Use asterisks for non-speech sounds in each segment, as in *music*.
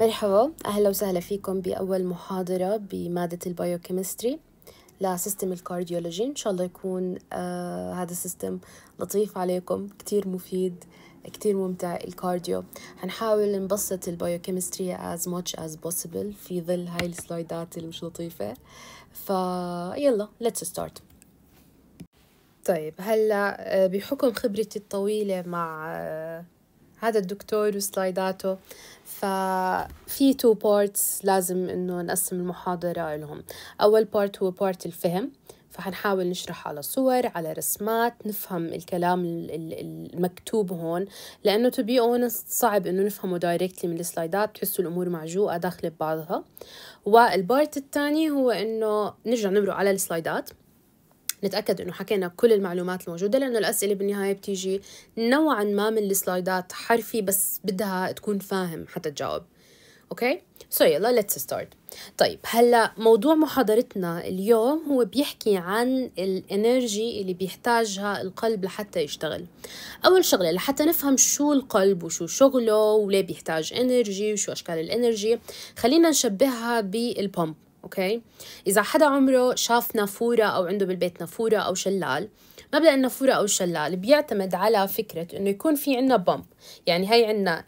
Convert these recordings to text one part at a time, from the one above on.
مرحبا أهلا وسهلا فيكم بأول محاضرة بمادة البايوكيمستري لسيستم الكارديولوجي إن شاء الله يكون آه هذا السيستم لطيف عليكم كتير مفيد كتير ممتع الكارديو هنحاول نبسط البايوكيمستري as much as possible في ظل هاي السلايدات اللي مش لطيفة فيلا let's start طيب هلا آه، بحكم خبرتي الطويلة مع آه، هذا الدكتور وسلايداته ففي تو بارتس لازم انه نقسم المحاضرة لهم اول بارت هو بارت الفهم فحنحاول نشرح على صور على رسمات نفهم الكلام المكتوب هون لأنه تو بي صعب إنه نفهمه دايركتلي من السلايدات بتحسوا الأمور معجوقة داخلة ببعضها والبارت الثاني هو إنه نرجع نمرق على السلايدات نتاكد انه حكينا كل المعلومات الموجوده لانه الاسئله بالنهايه بتيجي نوعا ما من السلايدات حرفي بس بدها تكون فاهم حتى تجاوب اوكي سو يلا ليتس ستارت طيب هلا موضوع محاضرتنا اليوم هو بيحكي عن الانرجي اللي بيحتاجها القلب لحتى يشتغل اول شغله لحتى نفهم شو القلب وشو شغله وليه بيحتاج انرجي وشو اشكال الانرجي خلينا نشبهها بالبومب اوكي اذا حدا عمره شاف نافوره او عنده بالبيت نافوره او شلال مبدا النافوره او الشلال بيعتمد على فكره انه يكون في عندنا بمب يعني هي عندنا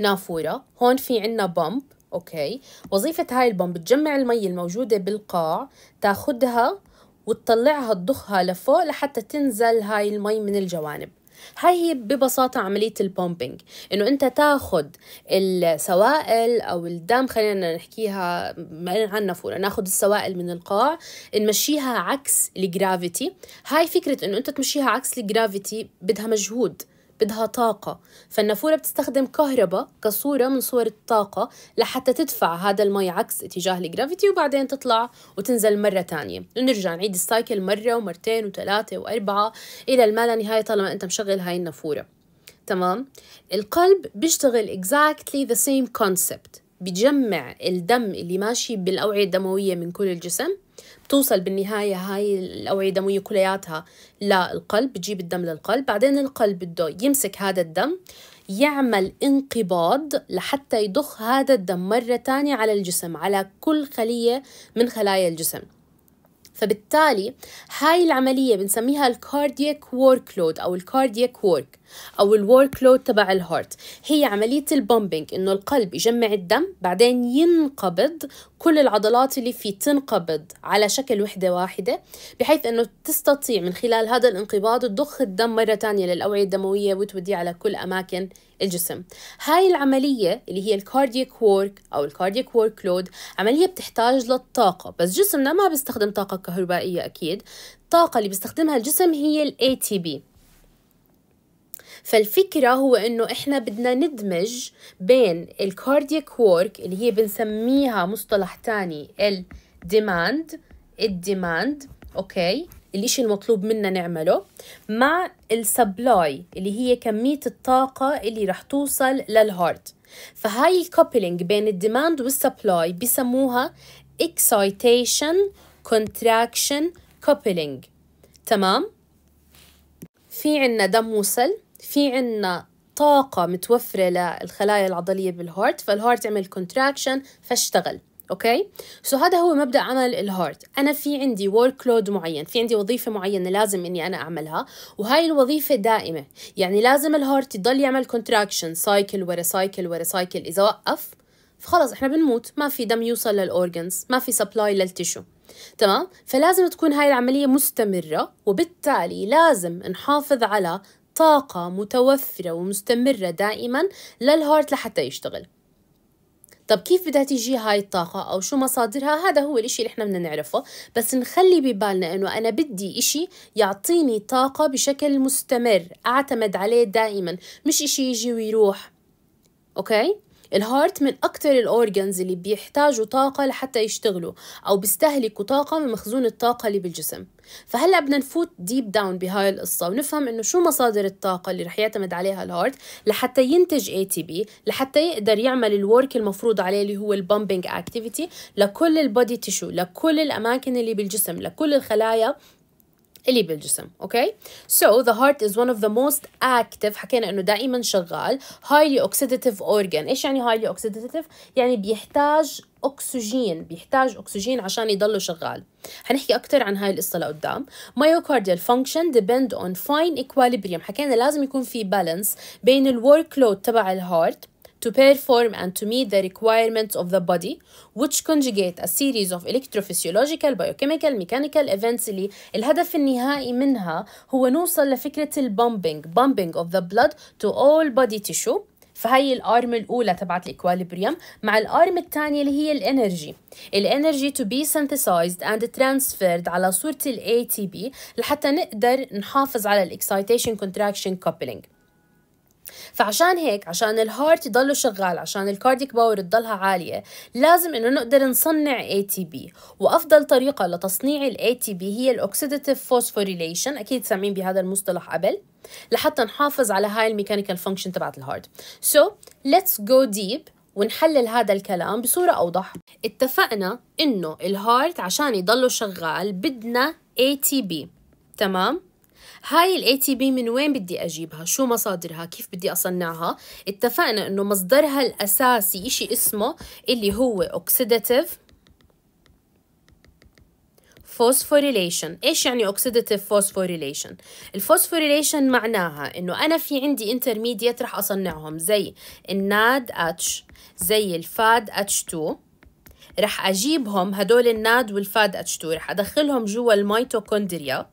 النافوره هون في عندنا بمب اوكي وظيفه هاي البمب تجمع المي الموجوده بالقاع تاخدها وتطلعها تضخها لفوق لحتى تنزل هاي المي من الجوانب هاي هي ببساطة عملية البومبينج إنه أنت تاخد السوائل أو الدم خلينا نحكيها عنا فورا ناخد السوائل من القاع نمشيها عكس الجرافيتي هاي فكرة إنه أنت تمشيها عكس الجرافيتي بدها مجهود بدها طاقة فالنافورة بتستخدم كهرباء كصورة من صور الطاقة لحتى تدفع هذا المي عكس اتجاه الجرافيتي وبعدين تطلع وتنزل مرة تانية نرجع نعيد السايكل مرة ومرتين وثلاثة وأربعة إلى ما لا نهاية طالما أنت مشغل هاي النافورة تمام القلب بيشتغل exactly the same concept بجمع الدم اللي ماشي بالأوعية الدموية من كل الجسم بتوصل بالنهاية هاي الأوعية الدموية كلياتها للقلب بتجيب الدم للقلب بعدين القلب بده يمسك هذا الدم يعمل انقباض لحتى يضخ هذا الدم مرة تانية على الجسم على كل خلية من خلايا الجسم فبالتالي هاي العملية بنسميها الكاردياك لود أو الكاردياك وورك أو الوركلود تبع الهارت هي عملية البومبينج إنه القلب يجمع الدم بعدين ينقبض كل العضلات اللي فيه تنقبض على شكل وحدة واحدة بحيث إنه تستطيع من خلال هذا الانقباض تضخ الدم مرة تانية للأوعية الدموية وتوديه على كل أماكن الجسم هاي العملية اللي هي الكاردياك وورك أو الكاردياك وورك لود عملية بتحتاج للطاقة بس جسمنا ما بيستخدم طاقة كهربائية أكيد الطاقة اللي بيستخدمها الجسم هي الـ ATP فالفكرة هو إنه إحنا بدنا ندمج بين الكاردياك وورك اللي هي بنسميها مصطلح تاني الديماند الديماند أوكي الإشي المطلوب منا نعمله مع السبلاي اللي هي كمية الطاقة اللي رح توصل للهارت فهاي الكوبلينج بين الديماند والسبلاي بسموها excitation contraction coupling تمام في عنا دم وصل في عنا طاقة متوفرة للخلايا العضلية بالهارت فالهارت عمل كونتراكشن فاشتغل اوكي سو so هذا هو مبدا عمل الهارت انا في عندي ورك لود معين في عندي وظيفه معينه لازم اني انا اعملها وهاي الوظيفه دائمه يعني لازم الهارت يضل يعمل كونتراكشن سايكل ورا سايكل ورا سايكل اذا وقف فخلص احنا بنموت ما في دم يوصل للاورجنز ما في سبلاي للتشو تمام فلازم تكون هاي العمليه مستمره وبالتالي لازم نحافظ على طاقه متوفره ومستمره دائما للهارت لحتى يشتغل طب كيف بدها تيجي هاي الطاقة أو شو مصادرها هذا هو الإشي اللي إحنا بدنا نعرفه بس نخلي ببالنا إنه أنا بدي إشي يعطيني طاقة بشكل مستمر أعتمد عليه دائما مش إشي يجي ويروح أوكي الهارت من أكتر الأورجنز اللي بيحتاجوا طاقة لحتى يشتغلوا أو بيستهلكوا طاقة من مخزون الطاقة اللي بالجسم فهلا بدنا نفوت ديب داون بهاي القصة ونفهم إنه شو مصادر الطاقة اللي رح يعتمد عليها الهارت لحتى ينتج اي تي بي لحتى يقدر يعمل الورك المفروض عليه اللي هو البومبينج اكتيفيتي لكل البودي تيشو لكل الأماكن اللي بالجسم لكل الخلايا اللي بالجسم اوكي so the heart is one of the most active حكينا انه دائما شغال highly oxidative organ ايش يعني highly oxidative يعني بيحتاج اكسجين بيحتاج اكسجين عشان يضله شغال حنحكي اكثر عن هاي القصه لقدام myocardial function ديبند on fine equilibrium حكينا لازم يكون في بالانس بين الورك لود تبع الهارت to perform and to meet the requirements of the body which conjugate a series of electrophysiological biochemical mechanical events اللي الهدف النهائي منها هو نوصل لفكرة البومبينج bumping of the blood to all body tissue فهي الارم الاولى تبعت الاكواليبريم مع الارم الثانيه اللي هي الانرجي الانرجي تو بي synthesized and transferred على صوره الاي تي بي لحتى نقدر نحافظ على الاكسايتيشن كونتراكشن كوبلينج فعشان هيك عشان الهارت يضله شغال عشان الكارديك باور تضلها عاليه لازم انه نقدر نصنع اي تي بي وافضل طريقه لتصنيع الاي تي بي هي الاوكسيديتيف فوسفوريليشن اكيد سامعين بهذا المصطلح قبل لحتى نحافظ على هاي الميكانيكال فانكشن تبعت الهارت سو ليتس جو ديب ونحلل هذا الكلام بصورة أوضح اتفقنا إنه الهارت عشان يضله شغال بدنا ATP تمام هاي الاي تي بي من وين بدي اجيبها شو مصادرها كيف بدي اصنعها اتفقنا انه مصدرها الاساسي إشي اسمه اللي هو اوكسيداتيف فوسفوريليشن ايش يعني اوكسيداتيف فوسفوريليشن الفوسفوريليشن معناها انه انا في عندي انترميديت رح اصنعهم زي الناد اتش زي الفاد اتش 2 رح اجيبهم هدول الناد والفاد اتش 2 رح ادخلهم جوا الميتوكوندريا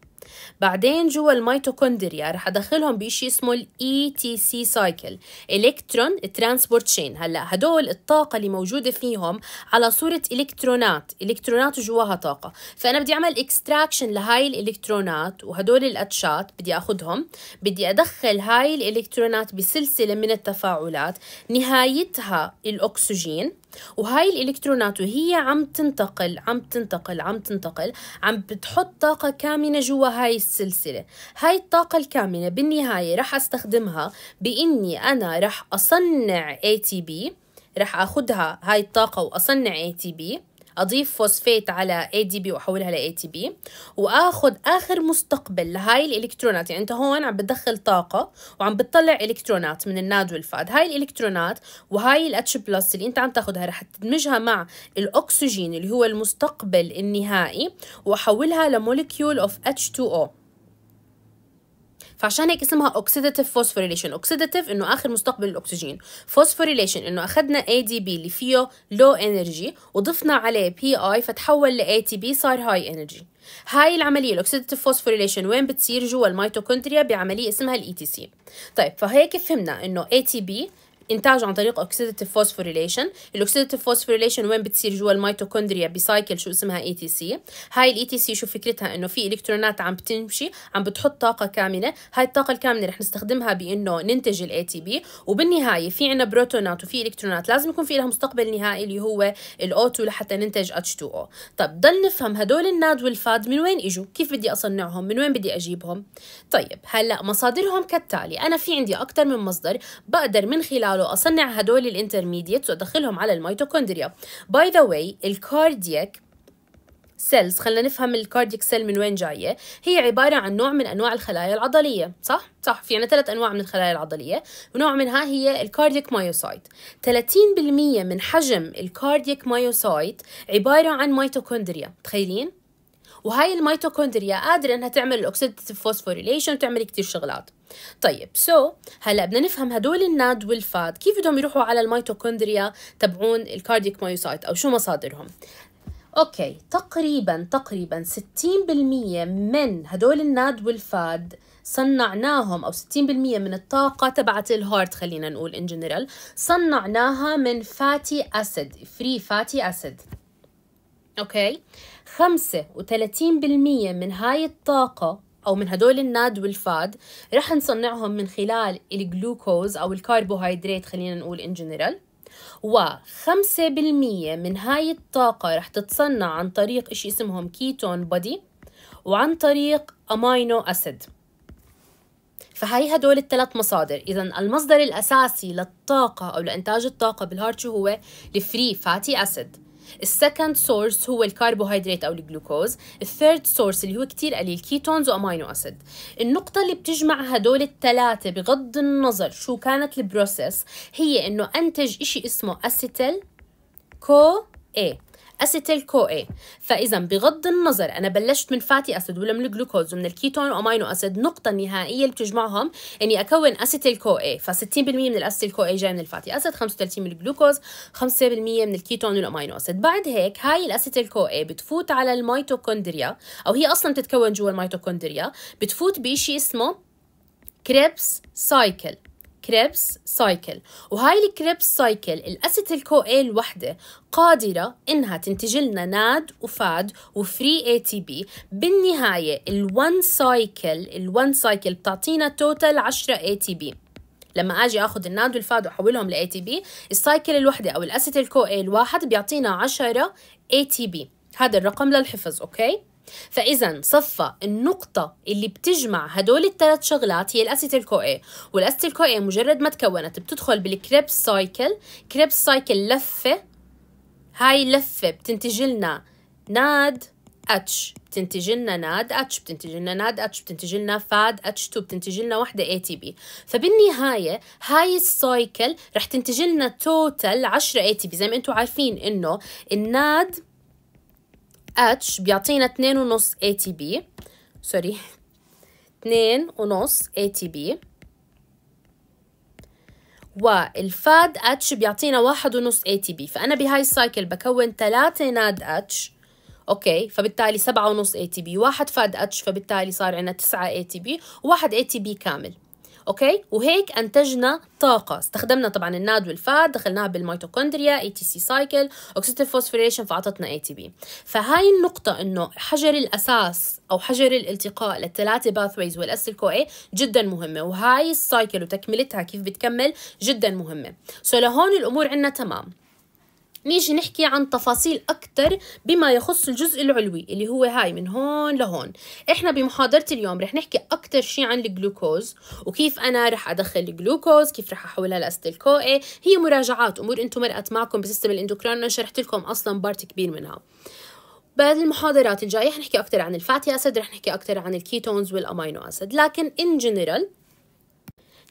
بعدين جوا الميتوكوندريا رح ادخلهم بشيء اسمه الاي تي سي سايكل الكترون ترانسبورت شين هلا هدول الطاقه اللي موجوده فيهم على صوره الكترونات الكترونات جواها طاقه فانا بدي اعمل اكستراكشن لهاي الالكترونات وهدول الاتشات بدي اخذهم بدي ادخل هاي الالكترونات بسلسله من التفاعلات نهايتها الاكسجين وهاي الالكترونات وهي عم تنتقل عم تنتقل عم تنتقل عم بتحط طاقة كامنة جوا هاي السلسلة هاي الطاقة الكامنة بالنهاية رح استخدمها بإني أنا رح أصنع ATP رح أخدها هاي الطاقة وأصنع ATP اضيف فوسفات على اي دي بي واحولها لاي تي بي واخذ اخر مستقبل لهاي الالكترونات يعني انت هون عم بتدخل طاقه وعم بتطلع الكترونات من الناد والفاد هاي الالكترونات وهاي الاتش بلس اللي انت عم تاخذها رح تدمجها مع الاكسجين اللي هو المستقبل النهائي واحولها لمولكيول اوف اتش 2 او فعشان هيك اسمها اوكسيداتيف فوسفوريليشن اوكسيداتيف انه اخر مستقبل الاكسجين فوسفوريليشن انه اخذنا اي دي بي اللي فيه لو انرجي وضفنا عليه بي اي فتحول لاي تي بي صار هاي انرجي هاي العملية الأكسيدتيف فوسفوريليشن وين بتصير جوا الميتوكوندريا بعملية اسمها الاي تي e سي طيب فهيك فهمنا إنه اي تي بي انتاج عن طريق اوكسيداتيف فوسفوريليشن الاوكسيداتيف فوسفوريليشن وين بتصير جوا الميتوكوندريا بسايكل شو اسمها اي تي سي هاي الاي تي e سي شو فكرتها انه في الكترونات عم بتمشي عم بتحط طاقه كامله هاي الطاقه الكامله رح نستخدمها بانه ننتج الاي تي بي وبالنهايه في عنا بروتونات وفي الكترونات لازم يكون في لها مستقبل نهائي اللي هو الاو 2 لحتى ننتج اتش 2 او طب ضل نفهم هدول الناد والفاد من وين اجوا كيف بدي اصنعهم من وين بدي اجيبهم طيب هلا مصادرهم كالتالي انا في عندي اكثر من مصدر بقدر من خلال خلاله أصنع هدول الانترميديتس وأدخلهم على الميتوكوندريا باي ذا واي الكاردياك سيلز خلينا نفهم الكاردياك سيل من وين جايه هي عباره عن نوع من انواع الخلايا العضليه صح صح في عنا ثلاث انواع من الخلايا العضليه ونوع منها هي الكاردياك مايوسايت 30% من حجم الكاردياك مايوسايت عباره عن ميتوكوندريا تخيلين وهاي الميتوكوندريا قادرة انها تعمل الاكسيدتيف فوسفوريليشن وتعمل كتير شغلات طيب سو so, هلا بدنا نفهم هدول الناد والفاد كيف بدهم يروحوا على الميتوكوندريا تبعون الكارديك مايوسايت او شو مصادرهم اوكي تقريبا تقريبا 60% من هدول الناد والفاد صنعناهم او 60% من الطاقه تبعت الهارت خلينا نقول ان جنرال صنعناها من فاتي اسيد فري فاتي اسيد اوكي 35% من هاي الطاقه أو من هدول الناد والفاد رح نصنعهم من خلال الجلوكوز أو الكربوهيدرات خلينا نقول إن جنرال و 5% من هاي الطاقة رح تتصنع عن طريق إشي اسمهم كيتون بودي وعن طريق أمينو أسيد فهي هدول الثلاث مصادر إذا المصدر الأساسي للطاقة أو لإنتاج الطاقة بالهارت شو هو الفري فاتي أسيد السكند سورس هو الكربوهيدرات او الجلوكوز الثيرد سورس اللي هو كتير قليل كيتونز وامينو اسيد النقطه اللي بتجمع هدول الثلاثه بغض النظر شو كانت البروسيس هي انه انتج إشي اسمه اسيتيل كو اي اسيتيل كو اي فاذا بغض النظر انا بلشت من فاتي اسيد ولا من الجلوكوز ومن الكيتون وامينو اسيد النقطه النهائيه اللي بتجمعهم اني اكون اسيتيل كو اي ف 60% من الاسيتيل كو اي جاي من الفاتي اسيد 35 من الجلوكوز 5% من الكيتون والامينو اسيد بعد هيك هاي الاسيتيل كو اي بتفوت على الميتوكوندريا او هي اصلا بتتكون جوا الميتوكوندريا بتفوت بشيء اسمه كريبس سايكل كريبس سايكل وهاي الكريبس سايكل الاسيتيل كو اي الوحده قادره انها تنتج لنا ناد وفاد وفري اي تي بي بالنهايه الون سايكل الون سايكل بتعطينا توتال 10 اي تي بي لما اجي اخذ الناد والفاد واحولهم لاي تي بي السايكل الوحده او الاسيتيل كو اي الواحد بيعطينا 10 اي تي بي هذا الرقم للحفظ اوكي فاذا صفى النقطه اللي بتجمع هدول الثلاث شغلات هي الاسيتيل كو اي والاسيتيل كو اي مجرد ما تكونت بتدخل بالكريبس سايكل كريبس سايكل لفه هاي اللفه بتنتج لنا ناد اتش بتنتج لنا ناد اتش بتنتج لنا ناد اتش بتنتج لنا فاد اتش 2 بتنتج لنا وحده اي تي بي فبالنهايه هاي السايكل رح تنتج لنا توتال 10 اي تي بي زي ما انتم عارفين انه الناد اتش بيعطينا 2.5 اي تي بي سوري 2.5 اي تي بي والفاد اتش بيعطينا واحد ونص اي تي بي فانا بهاي السايكل بكون ثلاثة ناد اتش اوكي فبالتالي سبعة ونص اي تي بي واحد فاد اتش فبالتالي صار عنا تسعة اي تي بي وواحد اي تي بي كامل اوكي وهيك انتجنا طاقه استخدمنا طبعا الناد والفات دخلناها بالميتوكوندريا اي تي سي سايكل اكسيد الفوسفوريشن فاعطتنا اي تي بي فهاي النقطه انه حجر الاساس او حجر الالتقاء للثلاثه باثويز والاسيل اي جدا مهمه وهاي السايكل وتكملتها كيف بتكمل جدا مهمه سو لهون الامور عندنا تمام نيجي نحكي عن تفاصيل أكثر بما يخص الجزء العلوي اللي هو هاي من هون لهون إحنا بمحاضرة اليوم رح نحكي أكثر شيء عن الجلوكوز وكيف أنا رح أدخل الجلوكوز كيف رح أحولها لأستيل كوئي هي مراجعات أمور أنتم مرقت معكم بسيستم الاندوكرين أنا شرحت لكم أصلا بارت كبير منها بعد المحاضرات الجايه رح نحكي اكثر عن الفاتي اسيد رح نحكي اكثر عن الكيتونز والامينو اسيد لكن ان جنرال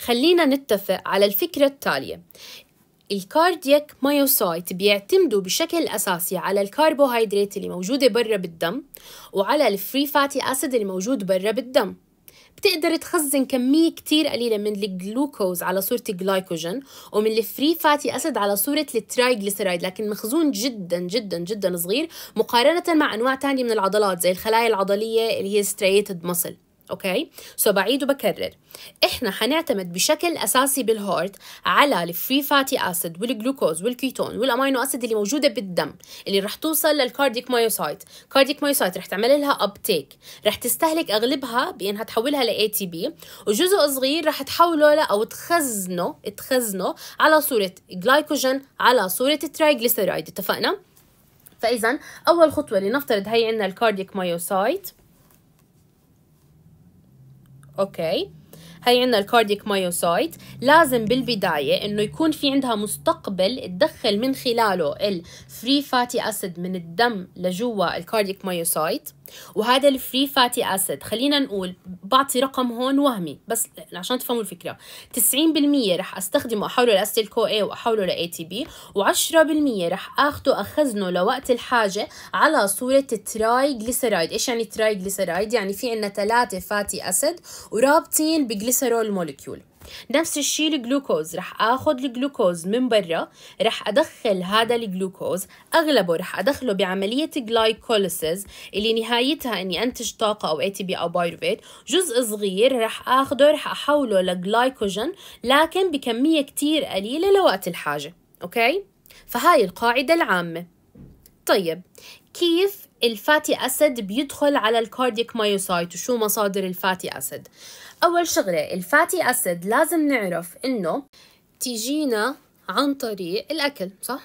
خلينا نتفق على الفكرة التالية الكاردياك مايوسايت بيعتمدوا بشكل أساسي على الكربوهيدرات اللي موجودة برا بالدم وعلى الفري فاتي أسيد اللي موجود برا بالدم بتقدر تخزن كمية كتير قليلة من الجلوكوز على صورة الجلايكوجين ومن الفري فاتي أسيد على صورة الترايجليسرايد لكن مخزون جدا جدا جدا صغير مقارنة مع أنواع تانية من العضلات زي الخلايا العضلية اللي هي striated muscle اوكي سو بعيد وبكرر احنا حنعتمد بشكل اساسي بالهارت على الفري فاتي اسيد والجلوكوز والكيتون والامينو اسيد اللي موجوده بالدم اللي رح توصل للكارديك مايوسايت كارديك مايوسايت رح تعمل لها ابتيك رح تستهلك اغلبها بانها تحولها لاي تي بي وجزء صغير رح تحوله او تخزنه تخزنه على صوره جلايكوجين على صوره الترايجليسيرايد اتفقنا فاذا اول خطوه لنفترض هي عندنا الكارديك مايوسايت اوكي هي عندنا الكارديك مايوسايت لازم بالبداية إنه يكون في عندها مستقبل تدخل من خلاله الفري فاتي أسيد من الدم لجوا الكارديك مايوسايت وهذا الفري فاتي اسيد خلينا نقول بعطي رقم هون وهمي بس عشان تفهموا الفكره 90% رح استخدمه احوله لاستيل كو اي واحوله لاي تي بي و10% رح اخذه اخزنه لوقت الحاجه على صوره تراي جليسرايد ايش يعني تراي جليسرايد يعني في عندنا ثلاثه فاتي اسيد ورابطين بجليسرول مولكيول نفس الشيء الجلوكوز رح اخذ الجلوكوز من برا رح ادخل هذا الجلوكوز اغلبه رح ادخله بعمليه جلايكوليسيز اللي نهايتها اني انتج طاقه او اي تي بي او بايروفيت جزء صغير رح اخذه رح احوله لجلايكوجين لكن بكميه كتير قليله لوقت الحاجه اوكي فهاي القاعده العامه طيب كيف الفاتي أسيد بيدخل على الكارديك مايوسايت وشو مصادر الفاتي أسيد أول شغلة الفاتي أسيد لازم نعرف إنه تيجينا عن طريق الأكل صح؟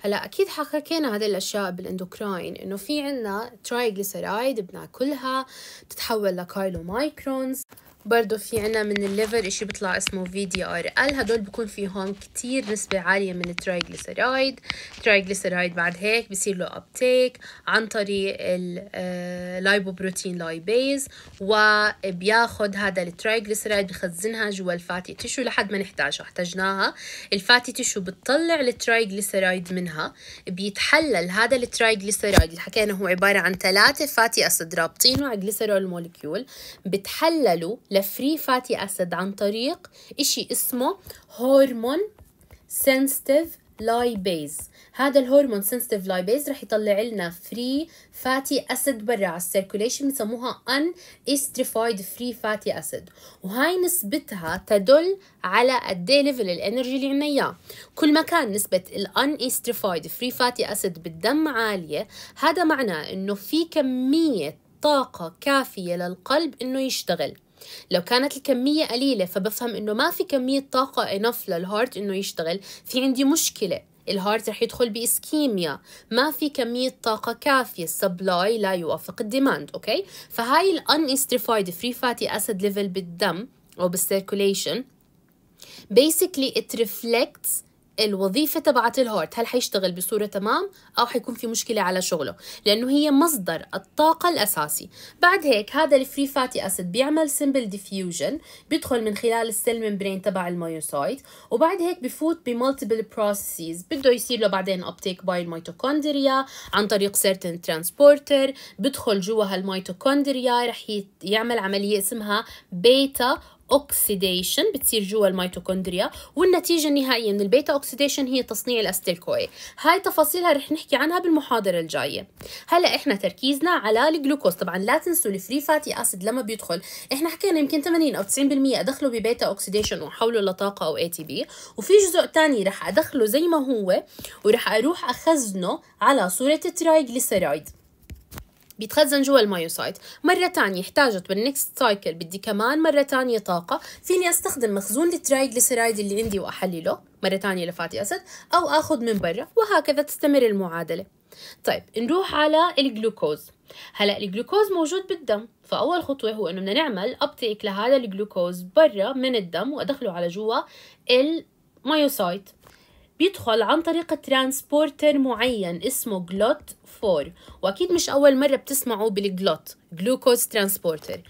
هلا اكيد حكينا هذه الاشياء بالاندوكراين انه في عنا ترايجليسرايد بناكلها تتحول لكايلو مايكرونز برضو في عنا من الليفر اشي بيطلع اسمه في دي ار ال هدول بكون فيهم كتير نسبة عالية من الترايجليسرايد الترايجليسرايد بعد هيك بصير له ابتيك عن طريق اللايبوبروتين آه، لايبيز وبياخد هذا الترايجليسرايد بخزنها جوا الفاتي تشو لحد ما نحتاجها احتاجناها الفاتي تشو بتطلع الترايجليسرايد منها بيتحلل هذا الترايجليسرايد اللي حكينا هو عبارة عن ثلاثة فاتي اسيد رابطينه على جليسرول موليكيول بتحللوا لفري فاتي أسيد عن طريق إشي اسمه هرمون سنستيف لايبيز هذا الهرمون سنستيف لايبيز رح يطلع لنا فري فاتي اسيد برا على السيركوليشن بسموها ان استريفايد فري فاتي اسيد وهاي نسبتها تدل على قد ايه ليفل الانرجي اللي عنا اياه كل ما كان نسبه الان استريفايد فري فاتي اسيد بالدم عاليه هذا معناه انه في كميه طاقه كافيه للقلب انه يشتغل لو كانت الكمية قليلة فبفهم إنه ما في كمية طاقة إنف للهارت إنه يشتغل في عندي مشكلة الهارت رح يدخل بإسكيميا ما في كمية طاقة كافية السبلاي لا يوافق الديماند أوكي فهاي unestrified free fatty acid level بالدم أو Circulation basically it reflects الوظيفة تبعت الهارت هل حيشتغل بصورة تمام أو حيكون في مشكلة على شغله لأنه هي مصدر الطاقة الأساسي بعد هيك هذا الفري فاتي أسيد بيعمل سمبل ديفيوجن بيدخل من خلال السيل ممبرين تبع الميوسايت وبعد هيك بفوت بمالتيبل بروسيسز بده يصير له بعدين أبتيك باي الميتوكوندريا عن طريق سيرتن ترانسبورتر بدخل جوا هالميتوكوندريا رح يعمل عملية اسمها بيتا اوكسيديشن بتصير جوا الميتوكوندريا والنتيجه النهائيه من البيتا اوكسيديشن هي تصنيع الاستيل كوي هاي تفاصيلها رح نحكي عنها بالمحاضره الجايه هلا احنا تركيزنا على الجلوكوز طبعا لا تنسوا الفري فاتي اسيد لما بيدخل احنا حكينا يمكن 80 او 90% ادخله ببيتا اوكسيديشن واحوله لطاقه او اي تي بي وفي جزء ثاني رح ادخله زي ما هو ورح اروح اخزنه على صوره الترايجليسرايد بيتخزن جوا المايوسايت مرة تانية احتاجت بالنكست سايكل بدي كمان مرة تانية طاقة فيني استخدم مخزون الترايجليسيرايد اللي عندي واحلله مرة تانية لفاتي اسيد أو أخذ من برا وهكذا تستمر المعادلة طيب نروح على الجلوكوز هلا الجلوكوز موجود بالدم فاول خطوه هو انه بدنا نعمل ابتيك لهذا الجلوكوز برا من الدم وادخله على جوا المايوسايت بيدخل عن طريق ترانسبورتر معين اسمه جلوت 4 واكيد مش اول مره بتسمعوا بالجلوت جلوكوز ترانسبورتر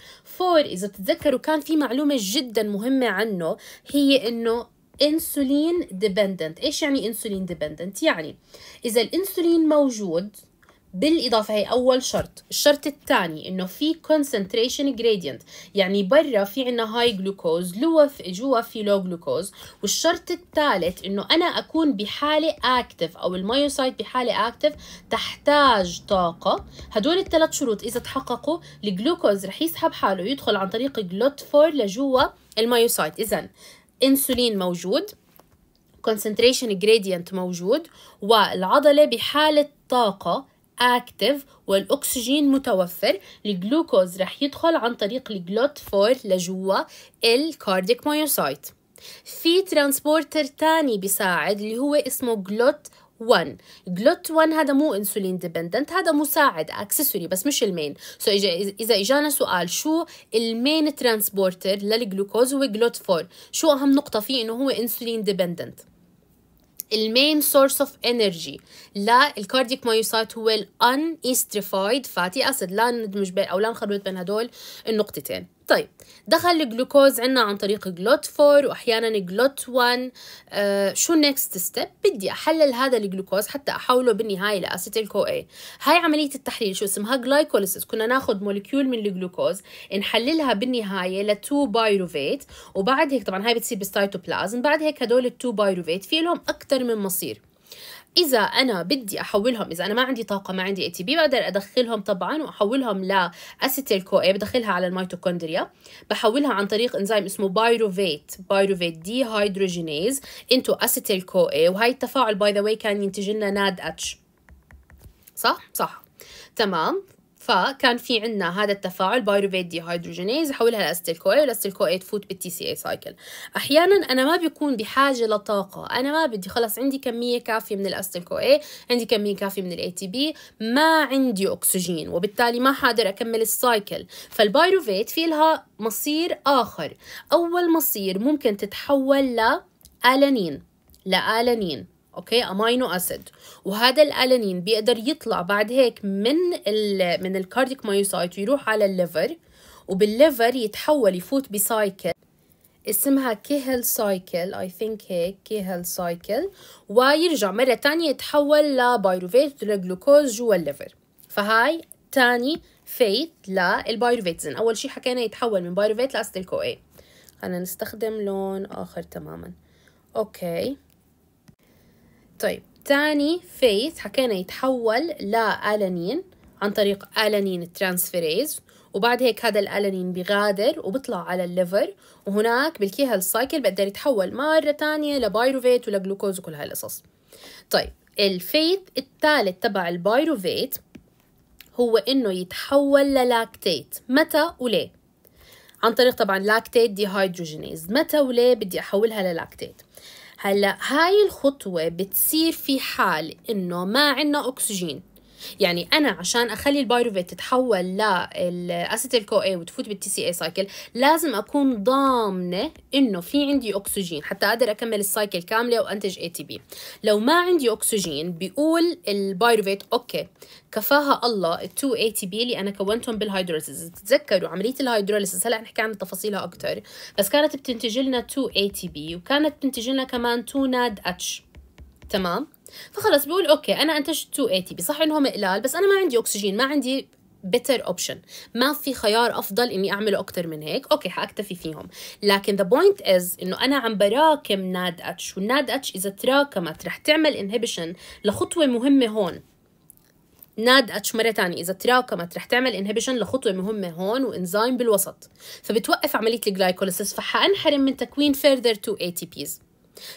4 اذا بتتذكروا كان في معلومه جدا مهمه عنه هي انه انسولين ديبندنت ايش يعني انسولين ديبندنت يعني اذا الانسولين موجود بالإضافة هي أول شرط الشرط الثاني إنه في كونسنتريشن جريدينت يعني برا في عنا هاي جلوكوز لوا جوا في لو جلوكوز والشرط الثالث إنه أنا أكون بحالة أكتف أو المايوسايت بحالة أكتف تحتاج طاقة هدول الثلاث شروط إذا تحققوا الجلوكوز رح يسحب حاله ويدخل عن طريق جلوت فور لجوا المايوسايت إذا انسولين موجود concentration gradient موجود والعضلة بحالة طاقة اكتف والاكسجين متوفر الجلوكوز رح يدخل عن طريق الجلوت 4 لجوا الكارديك مايوسايت في ترانسبورتر تاني بيساعد اللي هو اسمه جلوت 1 جلوت 1 هذا مو انسولين ديبندنت هذا مساعد اكسسوري بس مش المين سو so اذا اجانا سؤال شو المين ترانسبورتر للجلوكوز هو جلوت 4 شو اهم نقطه فيه انه هو انسولين ديبندنت المين سورس اوف انرجي للكارديك مايوسايت هو الان ايستريفايد فاتي اسيد لا ندمج بين او لا نخربط بين هدول النقطتين طيب دخل الجلوكوز عنا عن طريق جلوت 4 واحيانا جلوت 1 آه شو نيكست ستيب بدي احلل هذا الجلوكوز حتى احوله بالنهايه لاسيتيل كو اي هاي عمليه التحليل شو اسمها جلايكوليسيس كنا ناخذ مولكيول من الجلوكوز نحللها بالنهايه ل 2 بايروفيت وبعد هيك طبعا هاي بتصير بالسيتوبلازم بعد هيك هدول ال 2 بايروفيت في لهم اكثر من مصير اذا انا بدي احولهم اذا انا ما عندي طاقه ما عندي اي تي بي بقدر ادخلهم طبعا واحولهم لاسيتيل كو اي بدخلها على الميتوكوندريا بحولها عن طريق انزيم اسمه بايروفيت بايروفيت دي هيدروجينيز انتو اسيتيل كو اي وهي التفاعل باي ذا واي كان ينتج لنا ناد اتش صح صح تمام فكان في عندنا هذا التفاعل بايروفيت ديهيدروجينيز يحولها لاستيل كو اي والاستيل كو اي تفوت بالتي سي اي سايكل احيانا انا ما بكون بحاجه لطاقه انا ما بدي خلص عندي كميه كافيه من الاستيل كو اي عندي كميه كافيه من الاي تي بي ما عندي اكسجين وبالتالي ما حقدر اكمل السايكل فالبايروفيت في لها مصير اخر اول مصير ممكن تتحول لالانين لالانين اوكي امينو اسيد وهذا الالانين بيقدر يطلع بعد هيك من ال من الكارديك مايوسايت ويروح على الليفر وبالليفر يتحول يفوت بسايكل اسمها كيهل سايكل اي ثينك هيك كيهل سايكل ويرجع مره تانية يتحول لبايروفيت للجلوكوز جوا الليفر فهاي تاني فيت للبايروفيتزن اول شي حكينا يتحول من بايروفيت لاستيل كو اي خلينا نستخدم لون اخر تماما اوكي طيب تاني فيث حكينا يتحول لألانين عن طريق ألانين ترانسفيريز وبعد هيك هذا الألانين بغادر وبطلع على الليفر وهناك بالكيها السايكل بقدر يتحول مرة تانية لبايروفيت ولجلوكوز وكل هالقصص طيب الفيث الثالث تبع البايروفيت هو انه يتحول للاكتيت متى وليه عن طريق طبعا لاكتيت ديهايدروجينيز متى وليه بدي احولها للاكتيت هلا هاي الخطوة بتصير في حال إنه ما عنا أكسجين يعني انا عشان اخلي البايروفيت تتحول للاسيتيل كو اي وتفوت بالتي سي اي سايكل لازم اكون ضامنه انه في عندي اكسجين حتى اقدر اكمل السايكل كامله وانتج اي تي بي لو ما عندي اكسجين بيقول البايروفيت اوكي كفاها الله ال 2 اي تي بي اللي انا كونتهم بالهيدروليسيس تتذكروا عمليه الهيدروليسيس هلا نحكي عن تفاصيلها اكثر بس كانت بتنتج لنا 2 اي تي بي وكانت بتنتج لنا كمان 2 ناد اتش تمام فخلص بقول اوكي انا انتجت 280 بصح انهم قلال بس انا ما عندي اكسجين ما عندي بيتر اوبشن ما في خيار افضل اني اعمله اكثر من هيك اوكي حاكتفي فيهم لكن ذا بوينت از انه انا عم براكم ناد اتش والناد اتش اذا تراكمت رح تعمل انهبيشن لخطوه مهمه هون ناد اتش مره ثانيه اذا تراكمت رح تعمل انهبيشن لخطوه مهمه هون وانزيم بالوسط فبتوقف عمليه الجلايكوليسيس فحانحرم من تكوين فيرذر تو اي تي بيز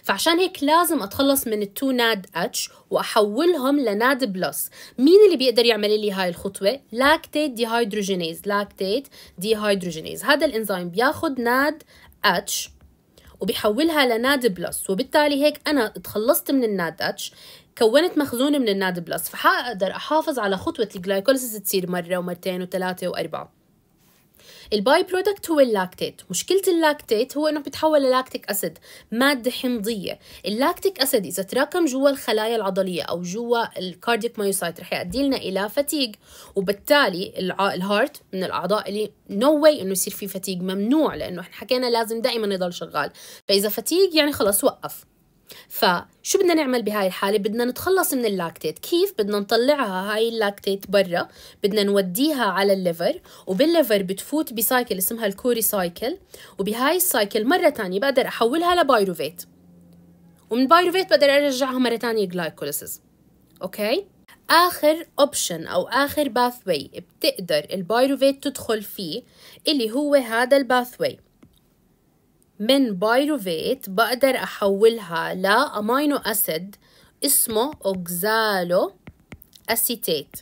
فعشان هيك لازم أتخلص من التو ناد اتش وأحولهم لناد بلس مين اللي بيقدر يعمل لي هاي الخطوة؟ لاكتيت ديهايدروجينيز لاكتيت ديهايدروجينيز هذا الإنزيم بياخد ناد اتش وبيحولها لناد بلس وبالتالي هيك أنا اتخلصت من الناد اتش كونت مخزون من الناد بلس فحقدر أحافظ على خطوة الجلايكوليسيس تصير مرة ومرتين وثلاثة وأربعة الباي برودكت هو اللاكتيت مشكله اللاكتيت هو انه بيتحول للاكتيك اسيد ماده حمضيه اللاكتيك اسيد اذا تراكم جوا الخلايا العضليه او جوا الكارديك مايوسايت رح يؤدي لنا الى فتيق وبالتالي الهارت من الاعضاء اللي نو no واي انه يصير في فتيق ممنوع لانه احنا حكينا لازم دائما يضل شغال فاذا فتيق يعني خلص وقف فشو بدنا نعمل بهاي الحالة؟ بدنا نتخلص من اللاكتيت، كيف؟ بدنا نطلعها هاي اللاكتيت برا، بدنا نوديها على الليفر، وبالليفر بتفوت بسايكل اسمها الكوري سايكل، وبهاي السايكل مرة تانية بقدر أحولها لبايروفيت. ومن بايروفيت بقدر أرجعها مرة تانية جلايكوليسيس. أوكي؟ آخر أوبشن أو آخر باث بتقدر البايروفيت تدخل فيه اللي هو هذا الباث من بايروفيت بقدر أحولها لأمينو أسيد اسمه أوكزالو أسيتيت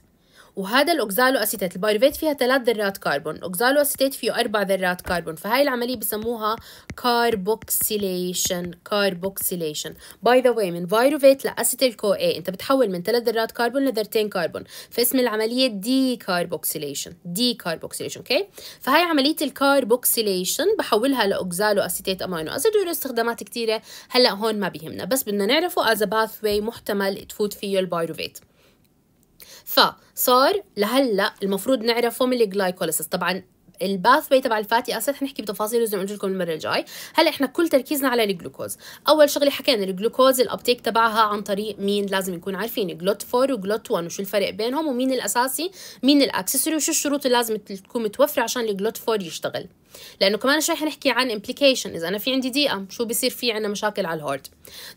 وهذا الأوكزالو أسيتيت البايرفيت فيها ثلاث ذرات كربون الاوكسالو أسيتيت فيه أربع ذرات كربون فهاي العملية بسموها كاربوكسيليشن كاربوكسيليشن باي ذا واي من بايروفيت لأسيتيل كو اي أنت بتحول من ثلاث ذرات كربون لذرتين كربون فاسم العملية دي كاربوكسيليشن دي كاربوكسيليشن أوكي فهاي عملية الكاربوكسيليشن بحولها لأوكزالو أسيتيت أمينو أسيد وله استخدامات كثيرة هلا هون ما بيهمنا بس بدنا نعرفه از باث واي محتمل تفوت فيه البايروفيت فصار لهلا المفروض نعرف من جلايكوليسيس طبعا الباث تبع الفاتي اسيد حنحكي بتفاصيله زي ما قلت لكم المره الجاي هلا احنا كل تركيزنا على الجلوكوز اول شغله حكينا الجلوكوز الابتيك تبعها عن طريق مين لازم نكون عارفين جلوت 4 وجلوت 1 وشو الفرق بينهم ومين الاساسي مين الاكسسوري وشو الشروط اللي لازم تكون متوفره عشان الجلوت 4 يشتغل لانه كمان شوي حنحكي عن امبليكيشن اذا انا في عندي دقيقه شو بصير في عندنا مشاكل على الهارد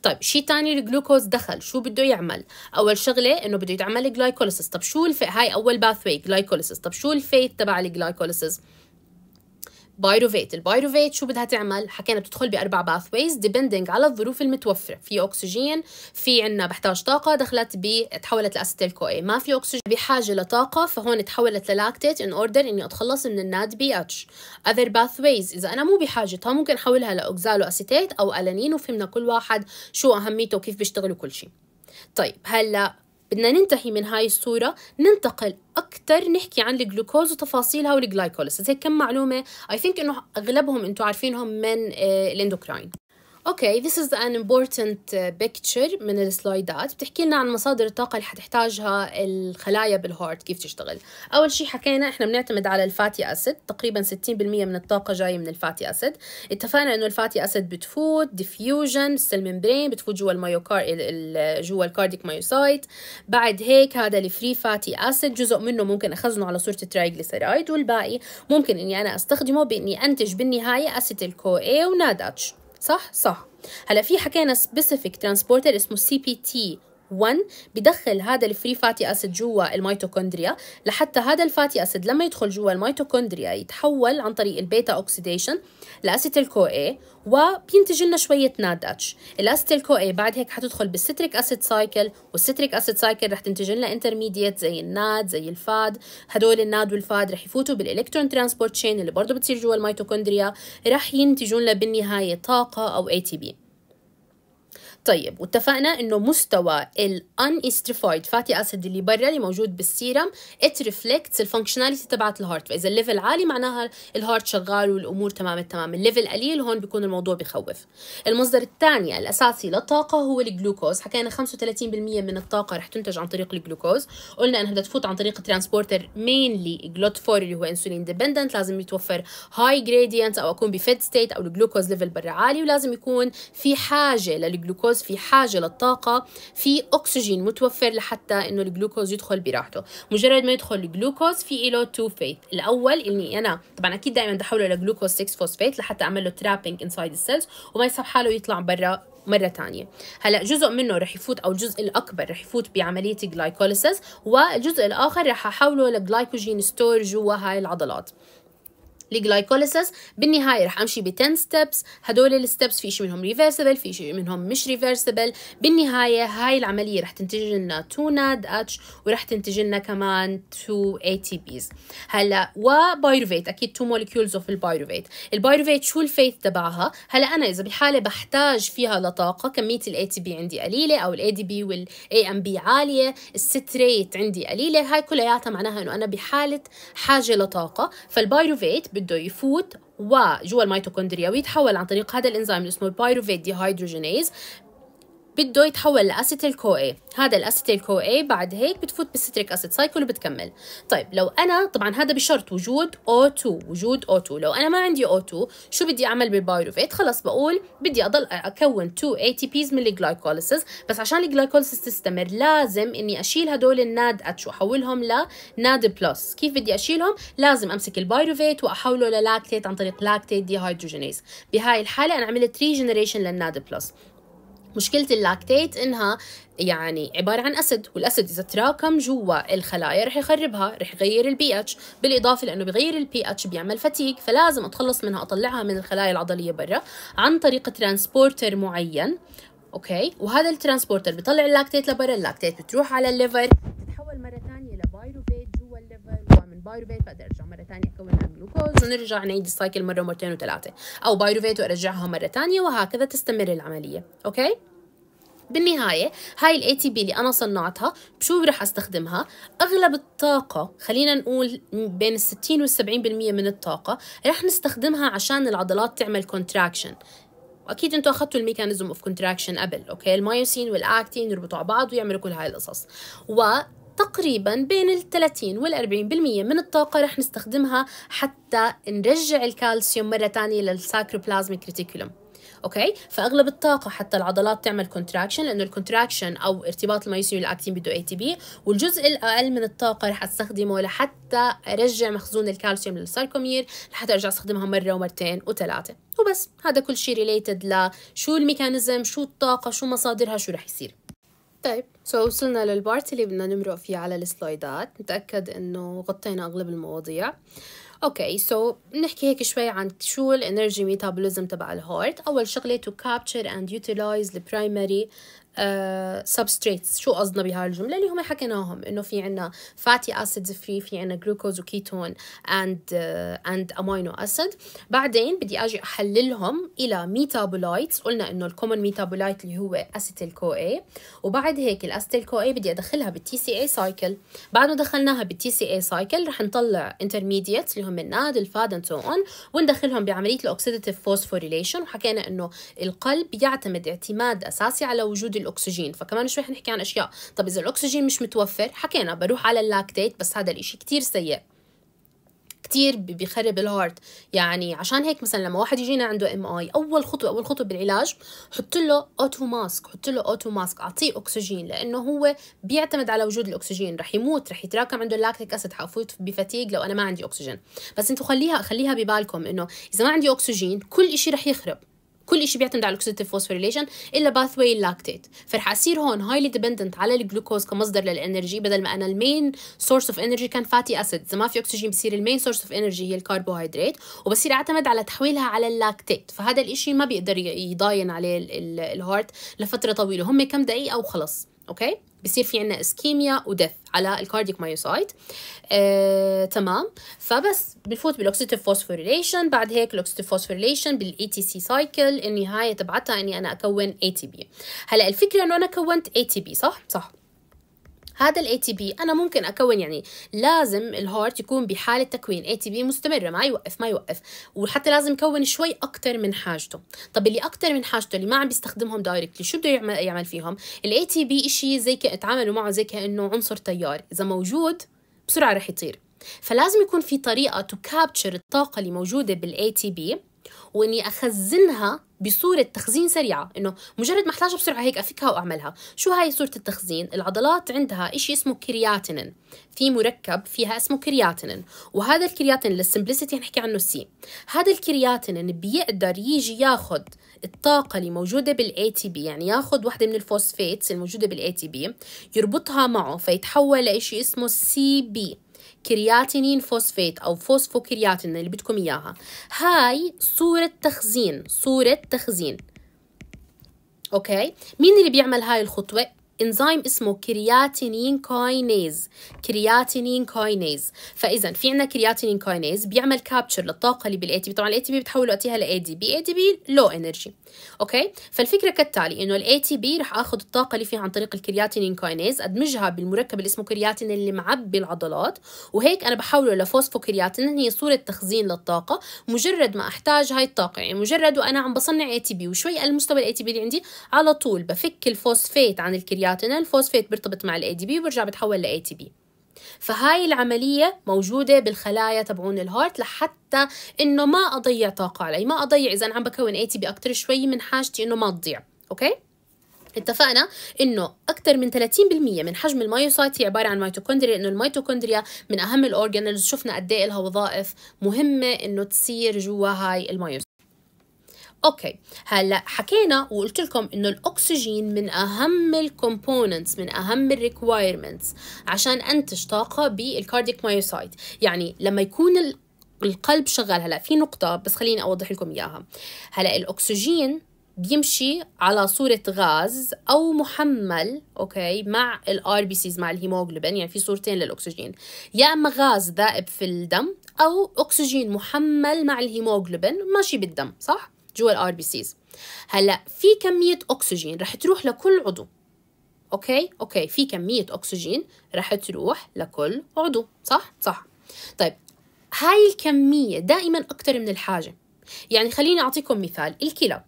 طيب شيء ثاني الجلوكوز دخل شو بده يعمل اول شغله انه بده يتعمل جلايكوليسيس طب شو الف... هاي اول باث واي جلايكوليسيس طب شو الفيت تبع الجلايكوليسيس بايروفيت البايروفيت شو بدها تعمل حكينا بتدخل باربع باثويز ديبندنج على الظروف المتوفره في اكسجين في عندنا بحتاج طاقه دخلت ب تحولت لاسيتيل اي ما في اكسجين بحاجه لطاقه فهون تحولت للاكتيت ان اوردر اني اتخلص من الناد بي اتش اذر باثويز اذا انا مو بحاجتها ممكن احولها لاوكزالو اسيتيت او الانين وفهمنا كل واحد شو اهميته وكيف بيشتغلوا كل شيء طيب هلا بدنا ننتهي من هاي الصورة ننتقل أكثر نحكي عن الجلوكوز وتفاصيلها والجلايكوليسيس هيك كم معلومة أي ثينك إنه أغلبهم أنتم عارفينهم من آه، الاندوكراين اوكي this is an important uh, picture من السلايدات بتحكي لنا عن مصادر الطاقة اللي حتحتاجها الخلايا بالهارت كيف تشتغل اول شيء حكينا احنا بنعتمد على الفاتي اسيد تقريبا 60% من الطاقة جاية من الفاتي اسيد اتفقنا انه الفاتي اسيد بتفوت ديفيوجن السيل ممبرين بتفوت جوا الميوكار جوا الكارديك مايوسايت بعد هيك هذا الفري فاتي اسيد جزء منه ممكن اخزنه على صورة الترايجليسيرايد والباقي ممكن اني انا استخدمه باني انتج بالنهاية اسيتيل كو اي وناداتش صح صح هلا في حكينا سبيسيفيك ترانسبورتر اسمه سي بي تي 1 بدخل هذا الفري فاتي اسيد جوا الميتوكوندريا لحتى هذا الفاتي اسيد لما يدخل جوا الميتوكوندريا يتحول عن طريق البيتا اوكسيديشن لاسيتيل كو اي وبينتج لنا شويه ناد اتش الاسيتيل كو اي بعد هيك حتدخل بالستريك اسيد سايكل والستريك اسيد سايكل رح تنتج لنا انترميديت زي الناد زي الفاد هدول الناد والفاد رح يفوتوا بالالكترون ترانسبورت تشين اللي برضه بتصير جوا الميتوكوندريا رح ينتجوا لنا بالنهايه طاقه او اي تي بي طيب واتفقنا انه مستوى ال unestrified fatty acid اللي برا اللي موجود بالسيرم it reflects الفانكشناليتي تبعت الهارت فاذا الليفل عالي معناها الهارت شغال والامور تمام التمام الليفل قليل هون بيكون الموضوع بخوف المصدر الثاني الاساسي للطاقه هو الجلوكوز حكينا 35% من الطاقه رح تنتج عن طريق الجلوكوز قلنا انها بدها تفوت عن طريق ترانسبورتر مينلي جلوت 4 اللي هو انسولين ديبندنت لازم يتوفر هاي جريدينت او اكون بفيد ستيت او الجلوكوز ليفل برا عالي ولازم يكون في حاجه للجلوكوز الجلوكوز في حاجه للطاقه في اكسجين متوفر لحتى انه الجلوكوز يدخل براحته مجرد ما يدخل الجلوكوز في له تو فيت الاول اني انا طبعا اكيد دائما بحوله لجلوكوز 6 فوسفيت لحتى اعمل له ترابينج انسايد السيلز وما يصير حاله يطلع برا مرة تانية هلا جزء منه رح يفوت أو الجزء الأكبر رح يفوت بعملية الجلايكوليسيس والجزء الآخر رح أحوله لجلايكوجين ستور جوا هاي العضلات لجلايكوليسيس بالنهايه رح امشي ب 10 ستيبس هدول الستيبس في شيء منهم ريفرسبل في شيء منهم مش ريفرسبل بالنهايه هاي العمليه رح تنتج لنا 2 ناد اتش ورح تنتج لنا كمان 2 اي تي بيز هلا وبايروفيت اكيد 2 مولكيولز اوف البايروفيت البايروفيت شو الفيت تبعها هلا انا اذا بحاله بحتاج فيها لطاقه كميه الاي تي بي عندي قليله او الاي دي بي والاي ام بي عاليه الستريت عندي قليله هاي كلياتها معناها انه انا بحاله حاجه لطاقه فالبايروفيت بده يفوت وجوا الميتوكوندريا ويتحول عن طريق هذا الانزيم اللي اسمه البايروفيت ديهايدروجينيز بده يتحول لاسيتيل كو اي هذا الاسيتيل كو اي بعد هيك بتفوت بالستريك اسيد سايكل وبتكمل طيب لو انا طبعا هذا بشرط وجود O2 وجود O2 لو انا ما عندي O2 شو بدي اعمل بالبايروفيت خلص بقول بدي اضل اكون 2 ATPs من الجلايكوليسيس بس عشان الجلايكوليسيس تستمر لازم اني اشيل هدول الناد اتش واحولهم لناد بلس كيف بدي اشيلهم لازم امسك البايروفيت واحوله للاكتيت عن طريق لاكتيت ديهايدروجينيز بهاي الحاله انا عملت ريجنريشن للناد بلس مشكلة اللاكتيت إنها يعني عبارة عن أسد والأسد إذا تراكم جوا الخلايا رح يخربها رح يغير البي اتش بالإضافة لأنه بغير البي اتش بيعمل فتيك فلازم أتخلص منها أطلعها من الخلايا العضلية برا عن طريق ترانسبورتر معين أوكي وهذا الترانسبورتر بيطلع اللاكتيت لبرا اللاكتيت بتروح على الليفر بتتحول مرة بايروفيت بقدر ارجع مره ثانيه اكون لها جلوكوز ونرجع نعيد السايكل مره ومرتين وثلاثه او بايروفيت وارجعها مره ثانيه وهكذا تستمر العمليه اوكي بالنهاية هاي الاي تي بي اللي أنا صنعتها بشو رح أستخدمها أغلب الطاقة خلينا نقول بين ال 60 وال 70% من الطاقة رح نستخدمها عشان العضلات تعمل كونتراكشن اكيد انتم اخذتوا الميكانيزم اوف كونتراكشن قبل اوكي المايوسين والاكتين يربطوا على بعض ويعملوا كل هاي القصص و تقريبا بين ال 30 وال 40% من الطاقة رح نستخدمها حتى نرجع الكالسيوم مرة تانية للساكروبلازميك ريتيكولوم اوكي فاغلب الطاقه حتى العضلات تعمل كونتراكشن لانه الكونتراكشن او ارتباط الميوسين والاكتين بده اي تي بي والجزء الاقل من الطاقه رح استخدمه لحتى ارجع مخزون الكالسيوم للساركومير لحتى ارجع استخدمها مره ومرتين وثلاثه وبس هذا كل شيء ريليتد لشو الميكانيزم شو الطاقه شو مصادرها شو رح يصير طيب سو so, وصلنا للبارت اللي بدنا نمرق فيه على السلايدات نتأكد انه غطينا اغلب المواضيع اوكي سو بنحكي هيك شوي عن شو الانرجي ميتابوليزم تبع الهارت اول شغله تو كابتشر اند يوتيلايز البرايمري سبستريتس آه، شو قصدنا بهالجمله اللي هم حكيناهم انه في عنا فاتي اسيدز فري في عنا جلوكوز وكيتون اند اند امينو اسيد بعدين بدي اجي احللهم الى ميتابولايتس قلنا انه الكومن ميتابولايت اللي هو اسيتيل كو اي وبعد هيك الاسيتيل كو اي بدي ادخلها بالتي سي اي سايكل بعد ما دخلناها بالتي سي اي سايكل رح نطلع انترميديت اللي هم الناد الفاد اند سو اون وندخلهم بعمليه الاوكسيديتيف فوسفوريليشن وحكينا انه القلب يعتمد اعتماد اساسي على وجود الاكسجين فكمان شوي حنحكي عن اشياء طب اذا الاكسجين مش متوفر حكينا بروح على اللاكتيت بس هذا الاشي كتير سيء كتير بخرب الهارت يعني عشان هيك مثلا لما واحد يجينا عنده ام اي اول خطوه اول خطوه بالعلاج حط له اوتو ماسك حط له اوتو ماسك اعطيه اكسجين لانه هو بيعتمد على وجود الاكسجين رح يموت رح يتراكم عنده اللاكتيك اسيد حافوت بفتيق لو انا ما عندي اكسجين بس انتم خليها خليها ببالكم انه اذا ما عندي اكسجين كل شيء رح يخرب كل شيء بيعتمد على الاكسيديتيف فوسفوريليشن الا باثوي اللاكتيت فرح اصير هون هايلي ديبندنت على الجلوكوز كمصدر للانرجي بدل ما انا المين سورس اوف انرجي كان فاتي اسيد اذا ما في اكسجين بصير المين سورس اوف انرجي هي الكربوهيدرات وبصير اعتمد على تحويلها على اللاكتيت فهذا الاشي ما بيقدر يضاين عليه الهارت لفتره طويله هم كم دقيقه وخلص اوكي بصير في عندنا اسكيميا ودث على الكارديك مايوسايت آه، تمام فبس بنفوت بالاوكسيتيف فوسفوريليشن بعد هيك الاوكسيتيف فوسفوريليشن بالاي تي سي سايكل النهايه تبعتها اني انا اكون اي تي بي هلا الفكره انه انا كونت اي تي بي صح صح هذا الاي تي بي انا ممكن اكون يعني لازم الهارت يكون بحاله تكوين اي تي بي مستمره ما يوقف ما يوقف وحتى لازم يكون شوي اكثر من حاجته طب اللي اكثر من حاجته اللي ما عم بيستخدمهم دايركتلي شو بده يعمل يعمل فيهم الاي تي بي شيء زي تعاملوا معه زي كانه عنصر تيار اذا موجود بسرعه رح يطير فلازم يكون في طريقه تو كابتشر الطاقه اللي موجوده بالاي تي بي واني اخزنها بصوره تخزين سريعه انه مجرد ما احتاجها بسرعه هيك افكها واعملها شو هاي صوره التخزين العضلات عندها إشي اسمه كرياتينين في مركب فيها اسمه كرياتينين وهذا الكرياتينين للسمبلسيتي نحكي عنه سي هذا الكرياتينين بيقدر يجي ياخذ الطاقه اللي موجوده بالاي تي بي يعني ياخذ وحده من الفوسفيتس الموجوده بالاي تي بي يربطها معه فيتحول لإشي اسمه سي بي كرياتينين فوسفيت او فوسفوكرياتين اللي بدكم اياها هاي صوره تخزين صوره تخزين اوكي مين اللي بيعمل هاي الخطوه انزيم اسمه كرياتينين كاينيز كرياتينين كاينيز فاذا في عندنا كرياتينين كاينيز بيعمل كابتشر للطاقه اللي بالاي تي بي طبعا الاي تي بي بتحول وقتها لاي دي بي اي دي بي لو انرجي اوكي فالفكره كالتالي انه الاي تي بي رح اخذ الطاقه اللي فيها عن طريق الكرياتينين كاينيز ادمجها بالمركب اللي اسمه كرياتين اللي معبي العضلات وهيك انا بحوله لفوسفوكرياتين هي صوره تخزين للطاقه مجرد ما احتاج هاي الطاقه يعني مجرد وانا عم بصنع اي تي بي وشوي المستوى الاي تي بي اللي عندي على طول بفك الفوسفيت عن الكرياتين حياتنا الفوسفيت بيرتبط مع الاي دي بي وبرجع بتحول لاي تي بي فهاي العملية موجودة بالخلايا تبعون الهارت لحتى انه ما اضيع طاقة علي ما اضيع اذا انا عم بكون اي تي بي اكتر شوي من حاجتي انه ما تضيع اوكي اتفقنا انه اكثر من 30% من حجم المايوسايت هي عباره عن ميتوكوندريا انه الميتوكوندريا من اهم الاورجانلز شفنا قد ايه لها وظائف مهمه انه تصير جوا هاي المايوسايت اوكي هلا حكينا وقلت لكم انه الاكسجين من اهم الكومبوننتس من اهم الريكوايرمنتس عشان انتج طاقه بالكارديك مايوسايت يعني لما يكون القلب شغال هلا في نقطه بس خليني اوضح لكم اياها هلا الاكسجين بيمشي على صورة غاز أو محمل أوكي مع الـ بي سيز مع الهيموغلوبين يعني في صورتين للأكسجين يا أما غاز ذائب في الدم أو أكسجين محمل مع الهيموغلوبين ماشي بالدم صح؟ جوا الار بي سيز هلا في كميه اكسجين رح تروح لكل عضو اوكي اوكي في كميه اكسجين رح تروح لكل عضو صح صح طيب هاي الكميه دائما اكثر من الحاجه يعني خليني اعطيكم مثال الكلى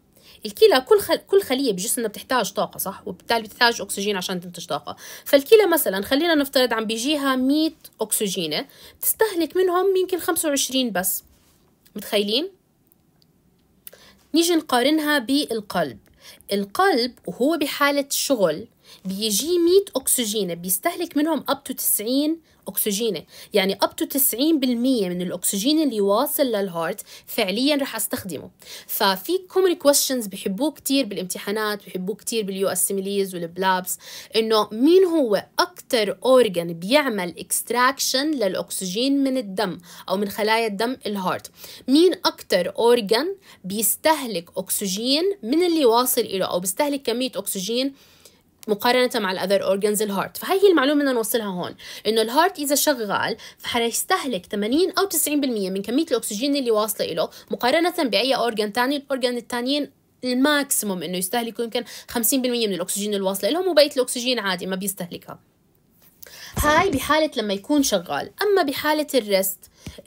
الكلى كل خل... كل خليه بجسمنا بتحتاج طاقه صح وبالتالي بتحتاج اكسجين عشان تنتج طاقه فالكلى مثلا خلينا نفترض عم بيجيها 100 اكسجينه بتستهلك منهم يمكن 25 بس متخيلين نيجي نقارنها بالقلب القلب وهو بحالة شغل بيجي 100 أكسجين بيستهلك منهم up to 90 أكسجينه يعني اب تو 90% من الأكسجين اللي واصل للهارت فعليا رح أستخدمه ففي كومن كويشنز بحبوه كتير بالامتحانات بحبوه كتير باليو اسميليز والبلابس إنه مين هو أكتر أورجن بيعمل اكستراكشن للأكسجين من الدم أو من خلايا الدم الهارت مين أكتر أورجن بيستهلك أكسجين من اللي واصل إله أو بيستهلك كمية أكسجين مقارنة مع الأذر أورجنز الهارت فهي هي المعلومة بدنا نوصلها هون إنه الهارت إذا شغال فحيستهلك 80 أو 90% من كمية الأكسجين اللي واصلة إله مقارنة بأي أورجن تاني الأورجن التانيين الماكسيموم إنه يستهلكوا يمكن 50% من الأكسجين الواصلة لهم وبقية الأكسجين عادي ما بيستهلكها هاي بحالة لما يكون شغال أما بحالة الرست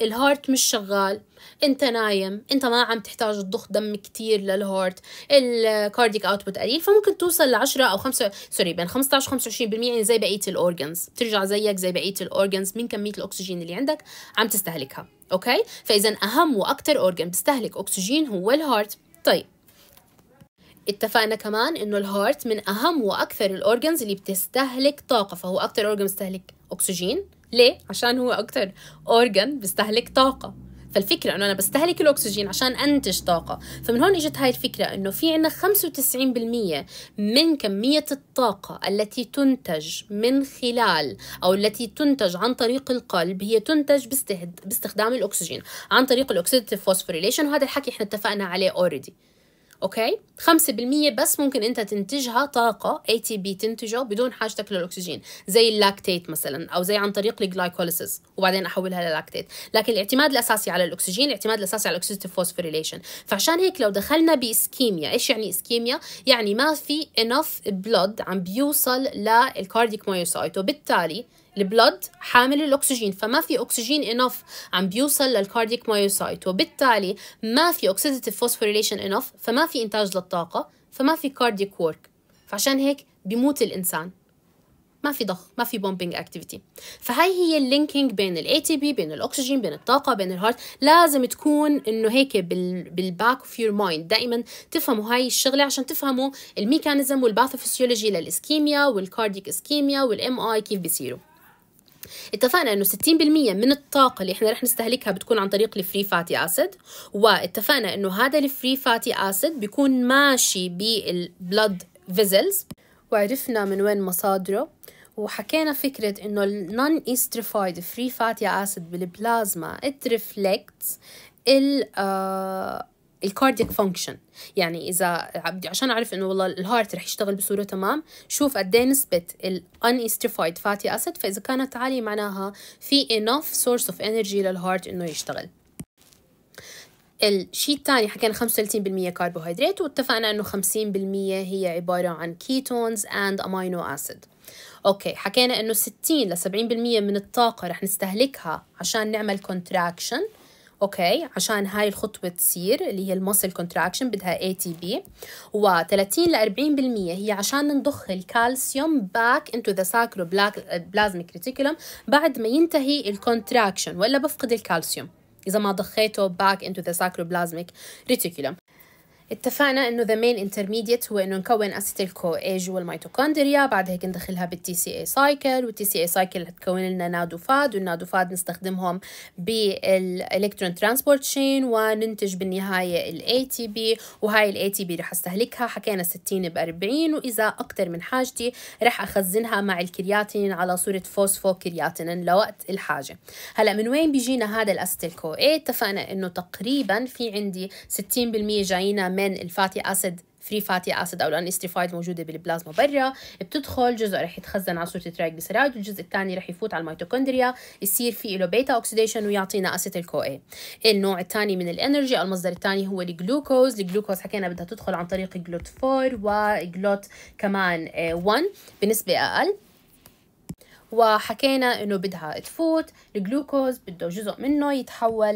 الهارت مش شغال انت نايم انت ما عم تحتاج تضخ دم كتير للهارت الكارديك اوتبوت قليل فممكن توصل ل 10 او 5 سوري بين 15 و 25% يعني زي بقيه الاورجنز بترجع زيك زي بقيه الاورجنز من كميه الاكسجين اللي عندك عم تستهلكها اوكي فاذا اهم واكثر اورجن بيستهلك اكسجين هو الهارت طيب اتفقنا كمان انه الهارت من اهم واكثر الاورجنز اللي بتستهلك طاقه فهو اكثر اورجن بيستهلك اكسجين ليه؟ عشان هو أكتر أورجن بيستهلك طاقة فالفكرة أنه أنا بستهلك الأكسجين عشان أنتج طاقة فمن هون إجت هاي الفكرة أنه في عنا 95% من كمية الطاقة التي تنتج من خلال أو التي تنتج عن طريق القلب هي تنتج باستخدام الأكسجين عن طريق الأكسيدتيف فوسفوريليشن وهذا الحكي إحنا اتفقنا عليه أوريدي اوكي 5% بس ممكن انت تنتجها طاقه اي تي بي تنتجه بدون حاجتك للاكسجين زي اللاكتيت مثلا او زي عن طريق الجلايكوليسيس وبعدين احولها للاكتيت لكن الاعتماد الاساسي على الاكسجين الاعتماد الاساسي على الاكسيتيف فوسفوريليشن فعشان هيك لو دخلنا باسكيميا ايش يعني اسكيميا يعني ما في انف بلود عم بيوصل للكارديك مايوسايت وبالتالي البلد حامل الاكسجين فما في اكسجين انف عم بيوصل للكارديك مايوسايت وبالتالي ما في اوكسيديتيف فوسفوريليشن انف فما في انتاج للطاقه فما في كارديك وورك فعشان هيك بيموت الانسان ما في ضخ ما في بومبينج اكتيفيتي فهي هي اللينكينج بين الاي تي بي بين الاكسجين بين الطاقه بين الهارت لازم تكون انه هيك بالباك اوف يور مايند دائما تفهموا هاي الشغله عشان تفهموا الميكانيزم والباثوفيسيولوجي للاسكيميا والكارديك اسكيميا والام اي كيف بيصيروا اتفقنا انه 60% من الطاقه اللي احنا رح نستهلكها بتكون عن طريق الفري فاتي اسيد واتفقنا انه هذا الفري فاتي اسيد بيكون ماشي بالبلد فيزلز وعرفنا من وين مصادره وحكينا فكرة إنه النون استريفايد فري فاتي أسيد بالبلازما it reflects ال آه الكاردياك فانكشن يعني اذا عشان اعرف انه والله الهارت رح يشتغل بصوره تمام شوف قد ايه نسبه الانسترفايد فاتي اسيد فاذا كانت عاليه معناها في enough source of energy للهارت انه يشتغل الشيء الثاني حكينا 35% كربوهيدرات واتفقنا انه 50% هي عباره عن كيتونز اند امينو اسيد اوكي حكينا انه 60 ل 70% من الطاقه رح نستهلكها عشان نعمل كونتراكشن اوكي عشان هاي الخطوه تصير اللي هي المسل كونتراكشن بدها اي تي بي و30 ل 40% هي عشان نضخ الكالسيوم باك انتو ذا ساكرو بلازميك ريتيكولم بعد ما ينتهي الكونتراكشن ولا بفقد الكالسيوم اذا ما ضخيته باك انتو ذا ساكرو بلازميك ريتيكولم اتفقنا انه ذا مين انترميديت هو انه نكون اسيتيل كو اي جوا الميتوكوندريا بعد هيك ندخلها بالتي سي اي سايكل والتي سي اي سايكل هتكون لنا نادوفاد والنادوفاد نستخدمهم بالالكترون ترانسبورت شين وننتج بالنهايه الاي تي بي وهاي الاي تي بي رح استهلكها حكينا 60 ب 40 واذا اكثر من حاجتي رح اخزنها مع الكرياتين على صوره فوسفو كرياتين لوقت الحاجه هلا من وين بيجينا هذا الاسيتيل كو اي اتفقنا انه تقريبا في عندي 60% جايينا من الفاتي اسيد فري فاتي اسيد او الانستريفايد موجوده بالبلازما برا بتدخل جزء رح يتخزن على صوره ترايجليسيرايد والجزء الثاني رح يفوت على الميتوكوندريا يصير في له بيتا اوكسيديشن ويعطينا اسيتيل كو اي النوع الثاني من الانرجي المصدر الثاني هو الجلوكوز الجلوكوز حكينا بدها تدخل عن طريق جلوت 4 وجلوت كمان 1 آه، بنسبه اقل وحكينا انه بدها تفوت الجلوكوز بده جزء منه يتحول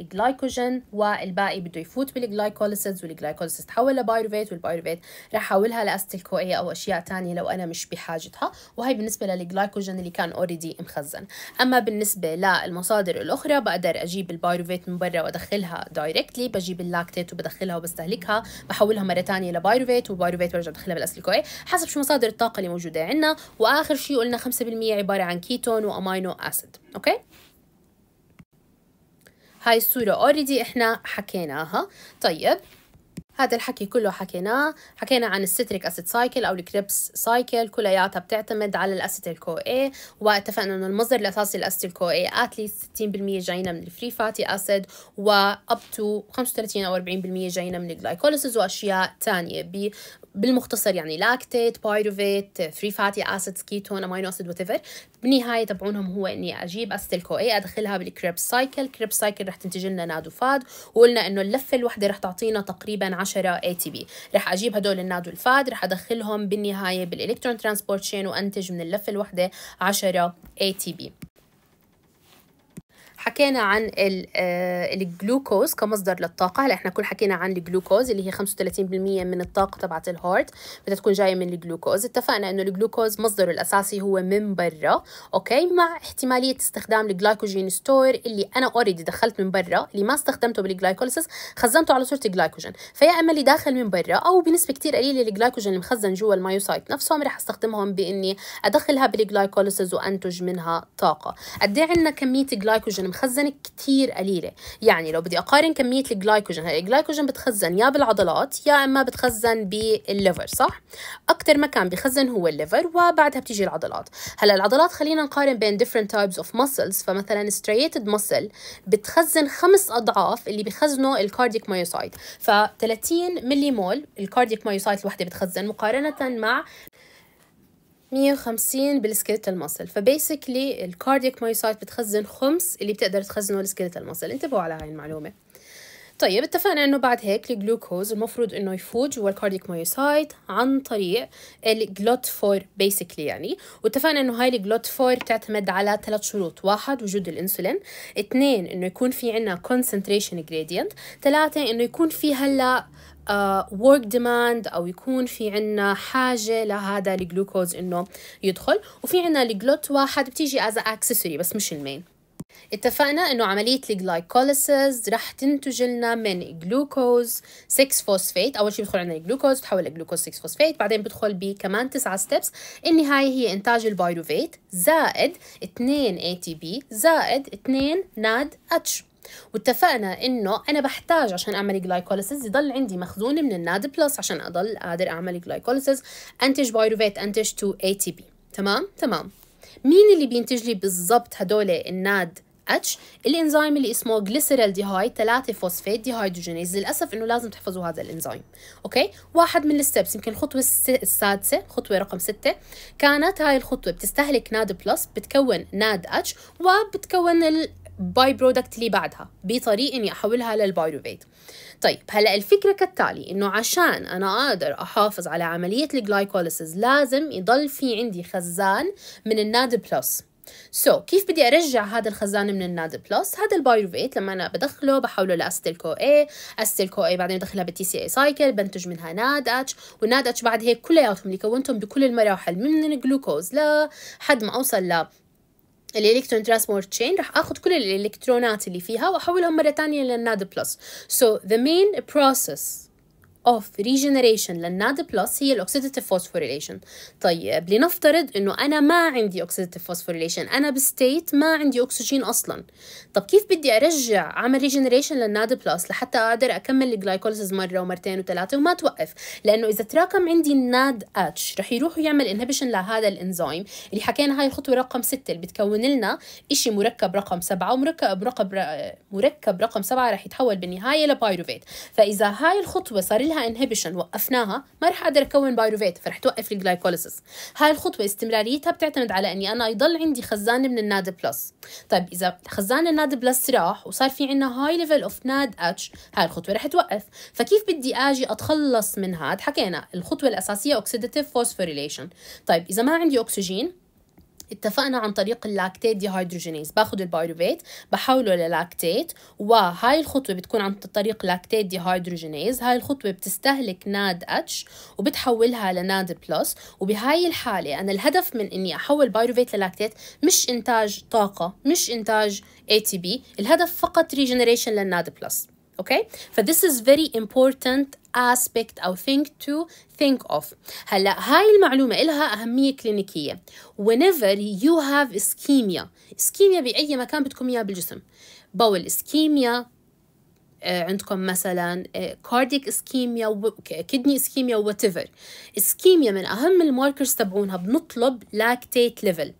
لجلايكوجين والباقي بده يفوت بالجلايكوليسز والجلايكوليسز تحول لبايروفيت والبايروفيت راح احولها لاستيل كو او اشياء ثانيه لو انا مش بحاجتها وهي بالنسبه للجلايكوجين اللي كان اوريدي مخزن اما بالنسبه للمصادر الاخرى بقدر اجيب البايروفيت من برا وادخلها دايركتلي بجيب اللاكتيت وبدخلها وبستهلكها بحولها مره ثانيه لبايروفيت وبايروفيت برجع بدخلها بالاستيل حسب شو مصادر الطاقه اللي موجوده عندنا واخر شيء قلنا 5% هي عبارة عن كيتون وأمينو أسيد أوكي هاي الصورة اوريدي احنا حكيناها طيب هذا الحكي كله حكيناه حكينا عن الستريك اسيد سايكل او الكريبس سايكل كلياتها بتعتمد على الاسيتيل كو اي واتفقنا انه المصدر الاساسي للاسيتيل كو اي اتليست 60% جاينا من الفري فاتي اسيد واب تو 35 او 40% جاينا من الجلايكوليسيس واشياء ثانيه بالمختصر يعني لاكتيت بايروفيت فري فاتي اسيد كيتون امينو اسيد وات ايفر بالنهايه تبعونهم هو اني اجيب استيل كو اي ادخلها بالكريب سايكل كريب سايكل رح تنتج لنا نادو فاد وقلنا انه اللفه الواحده رح تعطينا تقريبا 10 اي تي بي رح اجيب هدول النادو الفاد رح ادخلهم بالنهايه بالالكترون ترانسبورت شين وانتج من اللفه الواحده 10 اي تي بي حكينا عن آه، الجلوكوز كمصدر للطاقة هلا احنا كل حكينا عن الجلوكوز اللي هي 35% من الطاقة تبعت الهارت بدها تكون جاية من الجلوكوز اتفقنا انه الجلوكوز مصدره الاساسي هو من برا اوكي مع احتمالية استخدام الجلايكوجين ستور اللي انا اوريدي دخلت من برا اللي ما استخدمته بالجلايكوليسيس خزنته على صورة الجلايكوجين فيا اما اللي داخل من برا او بنسبة كتير قليلة الجلايكوجين المخزن جوا المايوسايت نفسهم رح استخدمهم باني ادخلها بالجلايكوليسيس وانتج منها طاقة قد إيه عندنا كمية جلايكوجين بتتخزن كتير قليله يعني لو بدي اقارن كميه الجلايكوجين هاي الجلايكوجين بتخزن يا بالعضلات يا اما بتخزن بالليفر صح اكثر مكان بخزن هو الليفر وبعدها بتيجي العضلات هلا العضلات خلينا نقارن بين different types of muscles فمثلا striated muscle بتخزن خمس اضعاف اللي بخزنه الكارديك مايوسايت ف 30 ملي مول الكارديك مايوسايت الوحده بتخزن مقارنه مع 150 بالسكيلت المصل فبيسكلي الكاردياك مايوسايت بتخزن خمس اللي بتقدر تخزنه السكيلتال المصل انتبهوا على هاي المعلومه طيب اتفقنا انه بعد هيك الجلوكوز المفروض انه يفوت جوا الكارديك مايوسايت عن طريق الجلوت فور بيسكلي يعني واتفقنا انه هاي الجلوت فور بتعتمد على ثلاث شروط واحد وجود الانسولين اثنين انه يكون في عندنا كونسنتريشن جريدينت ثلاثه انه يكون في هلا ورك آه، ديماند او يكون في عنا حاجه لهذا الجلوكوز انه يدخل وفي عنا الجلوت واحد بتيجي از اكسسوري بس مش المين اتفقنا انه عملية الجلايكوليسيز رح تنتج لنا من جلوكوز 6 فوسفيت اول شيء بدخل عندنا الجلوكوز تحول لجلوكوز 6 فوسفيت بعدين بدخل بكمان 9 ستيبس النهاية هي انتاج البايروفيت زائد 2 اي تي بي زائد 2 ناد اتش واتفقنا انه انا بحتاج عشان اعمل جلايكوليسيز يضل عندي مخزون من الناد بلس عشان اضل قادر اعمل جلايكوليسيز انتج بايروفيت انتج تو اي تي بي تمام تمام مين اللي بينتج لي بالضبط هدول الناد اتش الانزيم اللي اسمه جليسيرال ديهايد 3 فوسفات ديهايدروجينيز للاسف انه لازم تحفظوا هذا الانزيم اوكي واحد من الستبس يمكن الخطوه السادسه خطوه رقم 6 كانت هاي الخطوه بتستهلك ناد بلس بتكون ناد اتش وبتكون ال باي برودكت اللي بعدها بطريقه اني احولها للبايروفيت طيب هلا الفكره كالتالي انه عشان انا اقدر احافظ على عمليه الجلايكوليسيز لازم يضل في عندي خزان من الناد بلس سو so, كيف بدي ارجع هذا الخزان من الناد بلس هذا البايروفيت لما انا بدخله بحوله لاستيل كو اي استيل كو اي بعدين بدخلها بالتي سي اي سايكل بنتج منها ناد اتش والناد اتش بعد هيك كلياتهم اللي كونتهم بكل المراحل من الجلوكوز لحد ما اوصل ل الالكترون ترانسبورت تشين راح اخذ كل الالكترونات اللي فيها واحولهم مره ثانيه للناد بلس سو ذا مين بروسس اوف ريجنريشن للناد بلس هي الاوكسيديتيف فوسفوريليشن طيب لنفترض انه انا ما عندي اوكسيديتيف فوسفوريليشن انا بستيت ما عندي اكسجين اصلا طب كيف بدي ارجع اعمل ريجنريشن للناد بلس لحتى اقدر اكمل الجلايكوليسيس مره ومرتين وثلاثه وما توقف لانه اذا تراكم عندي الناد اتش رح يروح يعمل انهبيشن لهذا الانزيم اللي حكينا هاي الخطوه رقم 6 اللي بتكون لنا شيء مركب رقم 7 ومركب رقم مركب رقم 7 رح يتحول بالنهايه لبايروفيت فاذا هاي الخطوه صار لها انهبيشن وقفناها ما رح اقدر اكون بايروفيت فرح توقف الجلايكوليسيس هاي الخطوه استمراريتها بتعتمد على اني انا يضل عندي خزان من الناد بلس طيب اذا خزان الناد بلس راح وصار في عندنا هاي ليفل اوف ناد اتش هاي الخطوه رح توقف فكيف بدي اجي اتخلص من هاد حكينا الخطوه الاساسيه اوكسيديتيف فوسفوريليشن طيب اذا ما عندي اكسجين اتفقنا عن طريق اللاكتيت هيدروجينيز باخذ البايروفيت بحوله للاكتيت وهاي الخطوه بتكون عن طريق لاكتيت هيدروجينيز هاي الخطوه بتستهلك ناد اتش وبتحولها لناد بلس وبهاي الحاله انا الهدف من اني احول بايروفيت للاكتيت مش انتاج طاقه مش انتاج اي تي بي الهدف فقط ريجنريشن للناد بلس okay اوكي this is very important aspect أو thing to think of هلا هاي المعلومة إلها أهمية كلينيكية whenever you have ischemia ischemia بأي مكان بدكم إياه بالجسم bowel ischemia آه، عندكم مثلا كارديك اسكيميا كدني اسكيميا وات ايفر اسكيميا من اهم الماركرز تبعونها بنطلب lactate level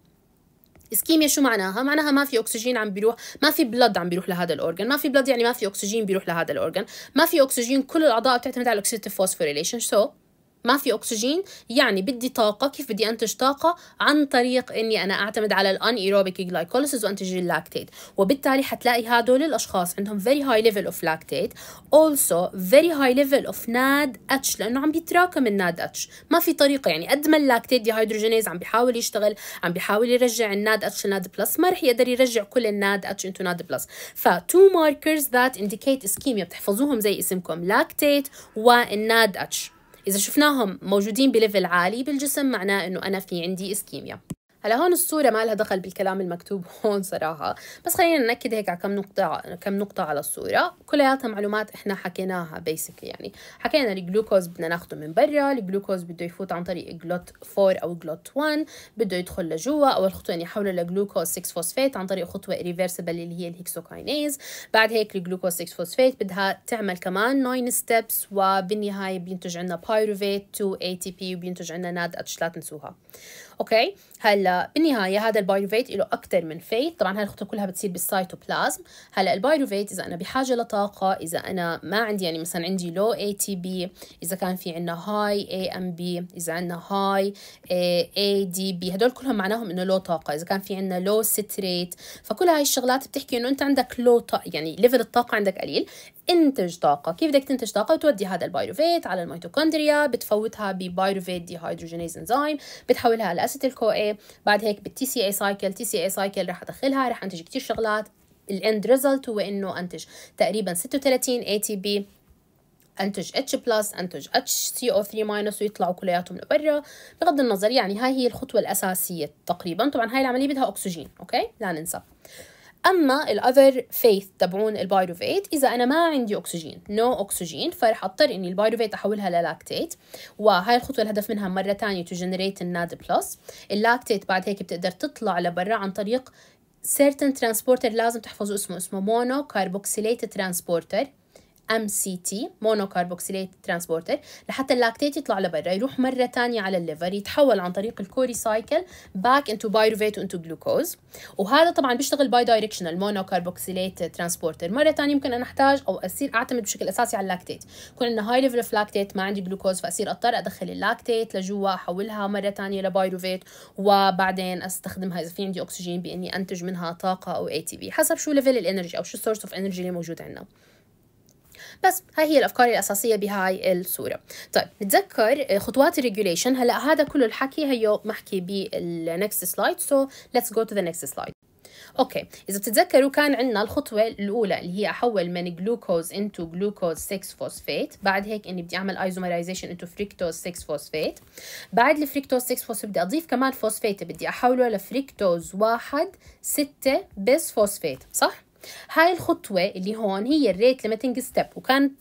اسكيميا شو معناها معناها ما في اكسجين عم بيروح ما في بلد عم بيروح لهذا الاورجن ما في بلد يعني ما في اكسجين بيروح لهذا الاورجن ما في اكسجين كل الاعضاء بتعتمد على الاكسيتيف فوسفوريليشن سو so ما في اكسجين يعني بدي طاقه كيف بدي انتج طاقه عن طريق اني انا اعتمد على الان ايروبيك جلايكوليسيس وانتج اللاكتيت وبالتالي حتلاقي هدول الاشخاص عندهم فيري هاي ليفل اوف لاكتيت اولسو فيري هاي ليفل اوف ناد اتش لانه عم بيتراكم الناد اتش ما في طريقه يعني قد ما اللاكتيت هيدروجينيز عم بيحاول يشتغل عم بيحاول يرجع الناد اتش لناد بلس ما رح يقدر يرجع كل الناد اتش انتو ناد بلس ف ماركرز ذات انديكيت اسكيميا بتحفظوهم زي اسمكم لاكتيت والناد اتش إذا شفناهم موجودين بليفل عالي بالجسم معناه أنه أنا في عندي إسكيميا هلا هون الصورة ما لها دخل بالكلام المكتوب *laughs* هون صراحة بس خلينا نأكد هيك على كم نقطة كم نقطة على الصورة كلياتها معلومات احنا حكيناها بيسكلي يعني حكينا الجلوكوز بدنا ناخده من برا الجلوكوز بده يفوت عن طريق جلوت 4 او جلوت 1 بده يدخل لجوا اول خطوة يعني يحوله لجلوكوز 6 فوسفيت عن طريق خطوة ريفرسبل اللي هي الهيكسوكاينيز بعد هيك الجلوكوز 6 فوسفيت بدها تعمل كمان 9 ستيبس وبالنهاية بينتج عنا بايروفيت 2 اي تي بي وبينتج عنا ناد اتش لا تنسوها اوكي هلا بالنهايه هذا البايروفيت له اكثر من فيت طبعا هاي الخطوه كلها بتصير بالسيتوبلازم هلا البايروفيت اذا انا بحاجه لطاقه اذا انا ما عندي يعني مثلا عندي لو اي تي بي اذا كان في عندنا هاي اي ام بي اذا عندنا هاي اي دي بي هدول كلهم معناهم انه لو طاقه اذا كان في عندنا لو ستريت فكل هاي الشغلات بتحكي انه انت عندك لو طاقه يعني ليفل الطاقه عندك قليل انتج طاقة كيف بدك تنتج طاقة بتودي هذا البايروفيت على الميتوكوندريا بتفوتها ببايروفيت هيدروجينيز انزيم بتحولها على الاسيتيل كو اي بعد هيك بالتي سي اي سايكل تي سي اي سايكل رح ادخلها رح انتج كثير شغلات الاند ريزلت هو انه انتج تقريبا 36 اي تي بي انتج اتش بلس انتج اتش سي او 3 ماينس ويطلعوا كلياتهم لبرا بغض النظر يعني هاي هي الخطوه الاساسيه تقريبا طبعا هاي العمليه بدها اكسجين اوكي لا ننسى اما الاذر فيث تبعون البايروفيت اذا انا ما عندي اكسجين نو no اوكسجين فرح اضطر اني البايروفيت احولها للاكتيت وهاي الخطوه الهدف منها مره ثانيه تو جنريت الناد بلس اللاكتيت بعد هيك بتقدر تطلع لبرا عن طريق سيرتن ترانسبورتر لازم تحفظوا اسمه اسمه مونو كاربوكسيليت ترانسبورتر ام سي تي مونوكاربوكسيليت ترانسبورتر لحتى اللاكتيت يطلع لبرا يروح مره ثانيه على الليفر يتحول عن طريق الكوري سايكل باك انتو بايروفيت وانتو جلوكوز وهذا طبعا بيشتغل باي دايركشنال مونوكاربوكسيليت ترانسبورتر مره ثانيه ممكن انا احتاج او اصير اعتمد بشكل اساسي على اللاكتيت يكون انه هاي ليفل اوف لاكتيت ما عندي جلوكوز فاصير اضطر ادخل اللاكتيت لجوا احولها مره ثانيه لبايروفيت وبعدين استخدمها اذا في عندي اكسجين باني انتج منها طاقه او اي تي بي حسب شو ليفل الانرجي او شو السورس اوف انرجي اللي موجود عندنا بس هاي هي الافكار الاساسيه بهاي الصوره طيب نتذكر آه، خطوات الريجوليشن هلا هذا كله الحكي هيو محكي بالنكست سلايد سو ليتس جو تو ذا نكست سلايد اوكي اذا بتتذكروا كان عندنا الخطوه الاولى اللي هي احول من جلوكوز انتو جلوكوز 6 فوسفات بعد هيك اني بدي اعمل ايزومرايزيشن انتو فريكتوز 6 فوسفات بعد الفريكتوز 6 فوسفات بدي اضيف كمان فوسفات بدي احوله لفريكتوز 1 6 بس فوسفات صح هاي الخطوة اللي هون هي الريت ليميتنج ستيب وكانت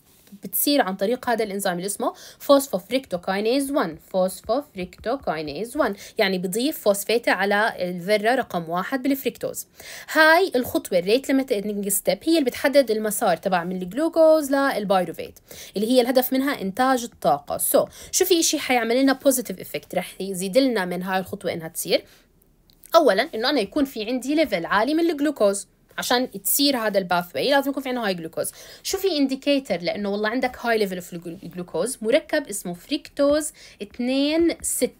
بتصير عن طريق هذا الانزيم اللي اسمه فوسفوفريكتوكاينيز 1 فوسفوفريكتوكاينيز 1 يعني بضيف فوسفيتا على الذرة رقم واحد بالفريكتوز هاي الخطوة الريت ليميتنج ستيب هي اللي بتحدد المسار تبع من الجلوكوز للبايروفيت اللي هي الهدف منها انتاج الطاقة سو so, شو في شيء حيعمل لنا بوزيتيف افكت رح يزيد لنا من هاي الخطوة انها تصير اولا انه انا يكون في عندي ليفل عالي من الجلوكوز عشان تصير هذا الباث واي لازم يكون في عندنا هاي جلوكوز شو في انديكيتر لانه والله عندك هاي ليفل اوف جلوكوز مركب اسمه فريكتوز 2 6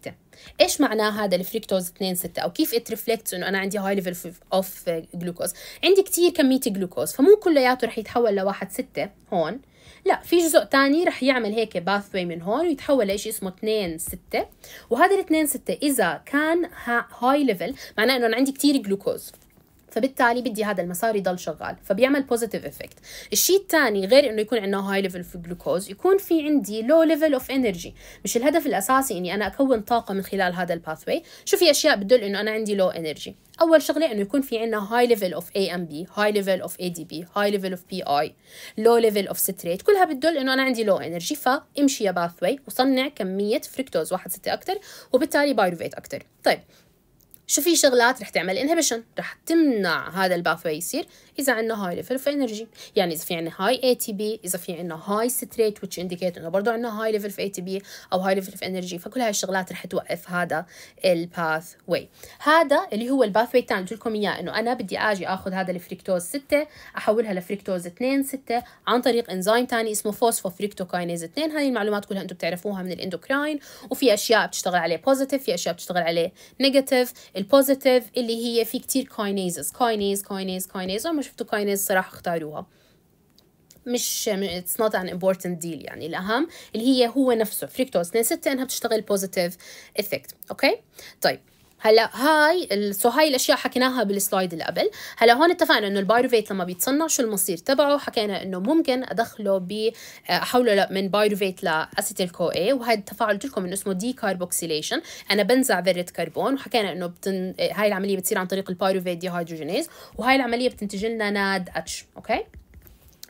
ايش معناه هذا الفريكتوز 2 6 او كيف ات ريفلكتس انه انا عندي هاي ليفل اوف جلوكوز عندي كثير كميه جلوكوز فمو كلياته رح يتحول لواحد 6 هون لا في جزء تاني رح يعمل هيك باث واي من هون ويتحول لشيء اسمه 2 6 وهذا ال 2 6 اذا كان هاي ليفل معناه انه انا عندي كثير جلوكوز فبالتالي بدي هذا المسار يضل شغال فبيعمل بوزيتيف افكت الشيء الثاني غير انه يكون عندنا هاي ليفل في الجلوكوز يكون في عندي لو ليفل اوف انرجي مش الهدف الاساسي اني انا اكون طاقه من خلال هذا الباثوي شو في اشياء بتدل انه انا عندي لو انرجي اول شغله انه يكون في عندنا هاي ليفل اوف اي ام بي هاي ليفل اوف اي دي بي هاي ليفل اوف بي اي لو ليفل اوف سيتريت كلها بتدل انه انا عندي لو انرجي فامشي يا باثوي وصنع كميه فركتوز 1 6 اكثر وبالتالي بايروفيت اكثر طيب شو في شغلات رح تعمل انهبيشن رح تمنع هذا الباثوي يصير اذا عندنا هاي ليفل اوف انرجي يعني اذا في عندنا هاي اي تي بي اذا في عندنا هاي ستريت ويتش انديكيت انه برضه عندنا هاي ليفل اوف اي تي بي او هاي ليفل اوف انرجي فكل هاي الشغلات رح توقف هذا الباث واي هذا اللي هو الباث واي تاعنا قلت لكم اياه انه انا بدي اجي اخذ هذا الفريكتوز 6 احولها لفريكتوز 2 6 عن طريق انزيم ثاني اسمه فوسفوفريكتوكاينيز 2 هاي المعلومات كلها انتم بتعرفوها من الاندوكراين وفي اشياء بتشتغل عليه بوزيتيف في اشياء بتشتغل عليه نيجاتيف البوزيتيف اللي هي في كثير كاينيزز كاينيز كاينيز كاينيز شفتوا كاينيز صراحه اختاروها مش اتس نوت ان امبورتنت ديل يعني الاهم اللي هي هو نفسه فريكتوز 2 6 انها بتشتغل بوزيتيف افكت اوكي طيب هلا هاي سو هاي الاشياء حكيناها بالسلايد اللي قبل هلا هون اتفقنا انه البايروفيت لما بيتصنع شو المصير تبعه حكينا انه ممكن ادخله ب احوله آه، من بايروفيت لاسيتيل كو اي وهذا التفاعل قلت لكم انه اسمه دي كاربوكسيليشن انا بنزع ذره كربون وحكينا انه بتن... آه، هاي العمليه بتصير عن طريق البايروفيت ديهيدروجينيز وهاي العمليه بتنتج لنا ناد اتش اوكي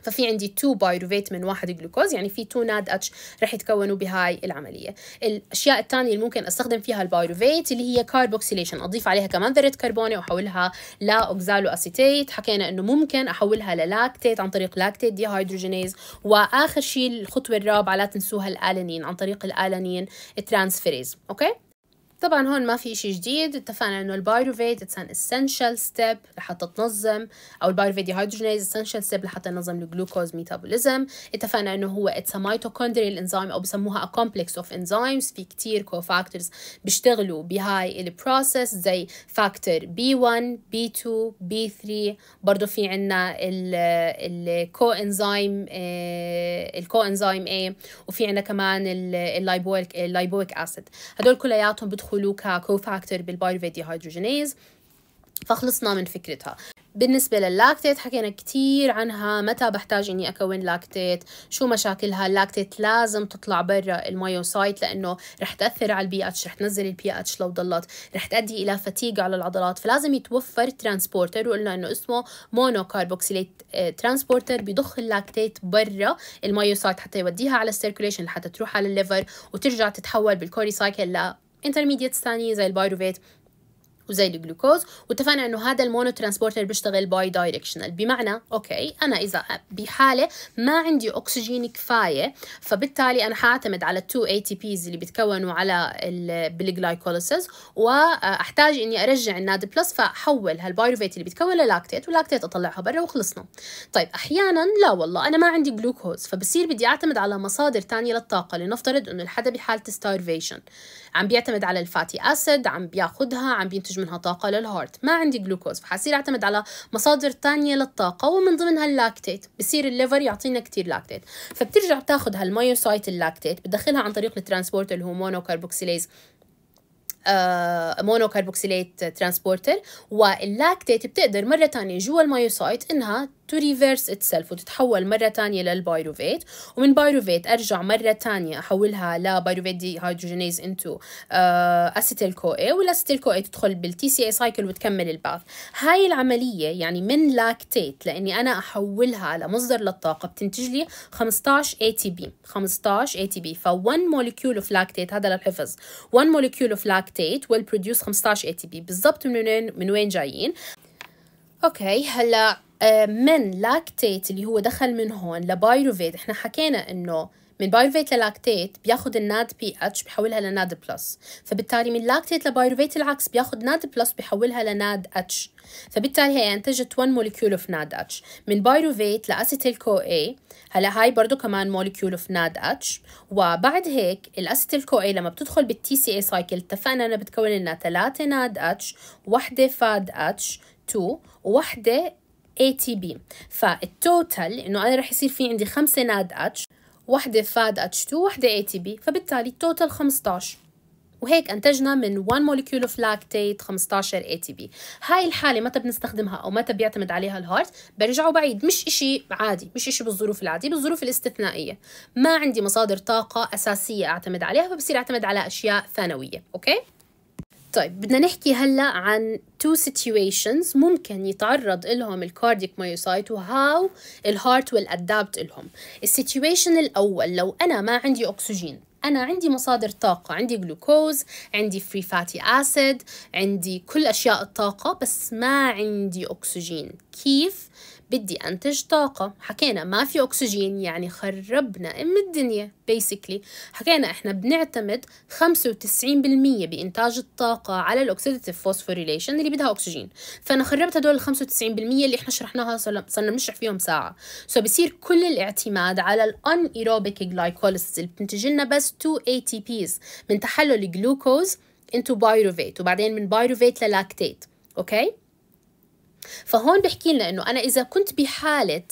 ففي عندي 2 بايروفيت من واحد جلوكوز يعني في 2 ناد اتش رح يتكونوا بهاي العمليه الاشياء الثانيه اللي ممكن استخدم فيها البايروفيت اللي هي كاربوكسيليشن اضيف عليها كمان ذره كربوني واحولها لاوكزالو اسيتيت حكينا انه ممكن احولها للاكتيت عن طريق لاكتيت هيدروجينيز واخر شيء الخطوه الرابعه لا تنسوها الالانين عن طريق الالانين ترانسفيريز اوكي طبعا هون ما في شيء جديد اتفقنا انه البايروفيت اتس ان اسينشال ستيب لحتى تنظم او البايروفيت ديهيدروجينيز اسينشال ستيب لحتى ننظم الجلوكوز ميتابوليزم اتفقنا انه هو اتس ميتوكوندريال انزيم او بسموها ا كومبلكس اوف انزيمز في كتير كوفاكتورز بيشتغلوا بهاي البروسيس زي فاكتور بي 1 بي 2 بي 3 برضه في عندنا الكو انزيم الكو انزيم اي وفي عندنا كمان اللايبويك اللايبويك اسيد هدول كلياتهم بيدخلوا يدخلوا ككوفاكتور بالبايروفيت ديهايدروجينيز فخلصنا من فكرتها بالنسبة لللاكتيت حكينا كتير عنها متى بحتاج اني اكون لاكتيت شو مشاكلها اللاكتيت لازم تطلع برا المايوسايت لانه رح تأثر على البي اتش رح تنزل البي اتش لو ضلت رح تؤدي الى فتيق على العضلات فلازم يتوفر ترانسبورتر وقلنا انه اسمه مونو كاربوكسيليت آه، ترانسبورتر بيضخ اللاكتيت برا المايوسايت حتى يوديها على السيركوليشن لحتى تروح على الليفر وترجع تتحول بالكوري سايكل انترميديتس ثانيه زي البايروفيت وزي الجلوكوز واتفقنا انه هذا المونو ترانسبورتر بيشتغل باي دايركشنال بمعنى اوكي انا اذا بحاله ما عندي اكسجين كفايه فبالتالي انا حاعتمد على التو اي تي بيز اللي بتكونوا على بالجلايكوليسيس واحتاج اني ارجع النادي بلس فاحول هالبايروفيت اللي بتكون للاكتيت واللاكتيت اطلعها برا وخلصنا طيب احيانا لا والله انا ما عندي جلوكوز فبصير بدي اعتمد على مصادر ثانيه للطاقه لنفترض انه الحدا بحاله ستارفيشن عم بيعتمد على الفاتي اسيد عم بياخدها عم بينتج منها طاقه للهارت ما عندي جلوكوز فحصير اعتمد على مصادر تانية للطاقه ومن ضمنها اللاكتيت بصير الليفر يعطينا كتير لاكتيت فبترجع بتاخذ هالمايوسايت اللاكتيت بتدخلها عن طريق الترانسبورت اللي هو مونوكربوكسيليز آه، مونو كاربوكسيليت ترانسبورتر واللاكتيت بتقدر مره ثانيه جوا المايوسايت انها to reverse itself وتتحول مرة تانية للبايروفيت ومن بايروفيت أرجع مرة تانية أحولها لبايروفيت دي هيدروجينيز انتو أسيتيل كو اي والأسيتيل كو اي تدخل بالتي سي اي سايكل وتكمل الباث هاي العملية يعني من لاكتيت لأني أنا أحولها لمصدر للطاقة بتنتج لي 15 ATP 15 ATP ف 1 molecule اوف لاكتيت هذا للحفظ 1 molecule اوف لاكتيت will produce 15 ATP بالضبط من وين من وين جايين اوكي هلا آه، من لاكتيت اللي هو دخل من هون لبايروفيت احنا حكينا انه من بايروفيت للاكتيت بياخد الناد بي اتش بحولها لناد بلس فبالتالي من لاكتيت لبايروفيت العكس بياخد ناد بلس بحولها لناد اتش فبالتالي هي انتجت 1 مولكيول اوف ناد اتش من بايروفيت لاسيتيل كو اي هلا هاي برضه كمان مولكيول اوف ناد اتش وبعد هيك الاسيتيل كو اي لما بتدخل بالتي سي اي سايكل اتفقنا انها بتكون لنا 3 ناد اتش وحده فاد اتش 2 وحده اي تي بي فالتوتال انه انا رح يصير في عندي خمسه ناد اتش وحده فاد اتش 2 وحده اي تي بي فبالتالي التوتال 15 وهيك انتجنا من 1 مولكيول اوف لاكتيت 15 اي تي بي هاي الحاله متى بنستخدمها او متى بيعتمد عليها الهارت برجعوا بعيد مش إشي عادي مش إشي بالظروف العاديه بالظروف الاستثنائيه ما عندي مصادر طاقه اساسيه اعتمد عليها فبصير اعتمد على اشياء ثانويه اوكي طيب بدنا نحكي هلا عن تو situations ممكن يتعرض لهم الكارديك مايوسايت وهاو الهارت ويل ادابت لهم السيتويشن الاول لو انا ما عندي اكسجين أنا عندي مصادر طاقة عندي جلوكوز عندي فري فاتي أسيد عندي كل أشياء الطاقة بس ما عندي أكسجين كيف؟ بدي أنتج طاقة حكينا ما في أكسجين يعني خربنا أم الدنيا بيسكلي حكينا إحنا بنعتمد 95% بإنتاج الطاقة على الأكسيدتيف فوسفوريليشن اللي بدها أكسجين فأنا خربت هدول ال 95% اللي إحنا شرحناها صرنا بنشرح فيهم ساعة سو so بصير كل الاعتماد على الأن إيروبيك جلايكوليسيس اللي بتنتج لنا بس 2 ATPs من تحلل الجلوكوز انتو بايروفيت وبعدين من بايروفيت للاكتيت اوكي فهون بحكي لنا انه انا اذا كنت بحاله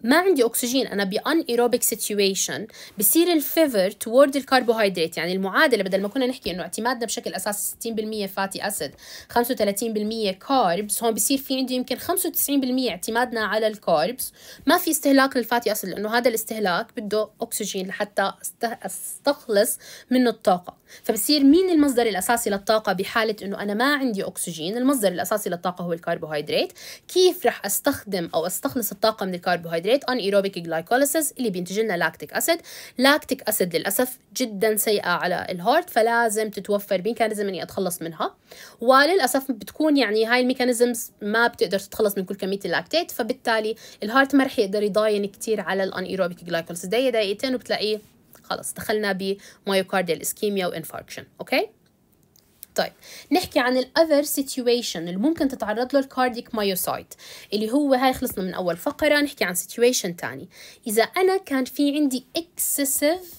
ما عندي اكسجين انا بان ايروبيك سيتويشن بصير الفيفر توورد الكربوهيدرات يعني المعادله بدل ما كنا نحكي انه اعتمادنا بشكل اساسي 60% فاتي اسيد 35% كاربس هون بصير في عندي يمكن 95% اعتمادنا على الكاربس ما في استهلاك للفاتي اسيد لانه هذا الاستهلاك بده اكسجين لحتى استخلص منه الطاقه فبصير مين المصدر الاساسي للطاقه بحاله انه انا ما عندي اكسجين المصدر الاساسي للطاقه هو الكربوهيدرات كيف رح استخدم او استخلص الطاقه من الكربوهيدرات ان ايروبيك جلايكوليسيس اللي بينتج لنا لاكتيك اسيد لاكتيك اسيد للاسف جدا سيئه على الهارت فلازم تتوفر ميكانيزم اني اتخلص منها وللاسف بتكون يعني هاي الميكانيزمز ما بتقدر تتخلص من كل كميه اللاكتيت فبالتالي الهارت ما رح يقدر يضاين كثير على الان ايروبيك جلايكوليسيس دقيقتين وبتلاقيه خلص دخلنا بمايوكارديال اسكيميا وانفاركشن اوكي طيب نحكي عن الاذر سيتويشن اللي ممكن تتعرض له الكارديك مايوسايت اللي هو هاي خلصنا من اول فقره نحكي عن سيتويشن تاني اذا انا كان في عندي اكسسيف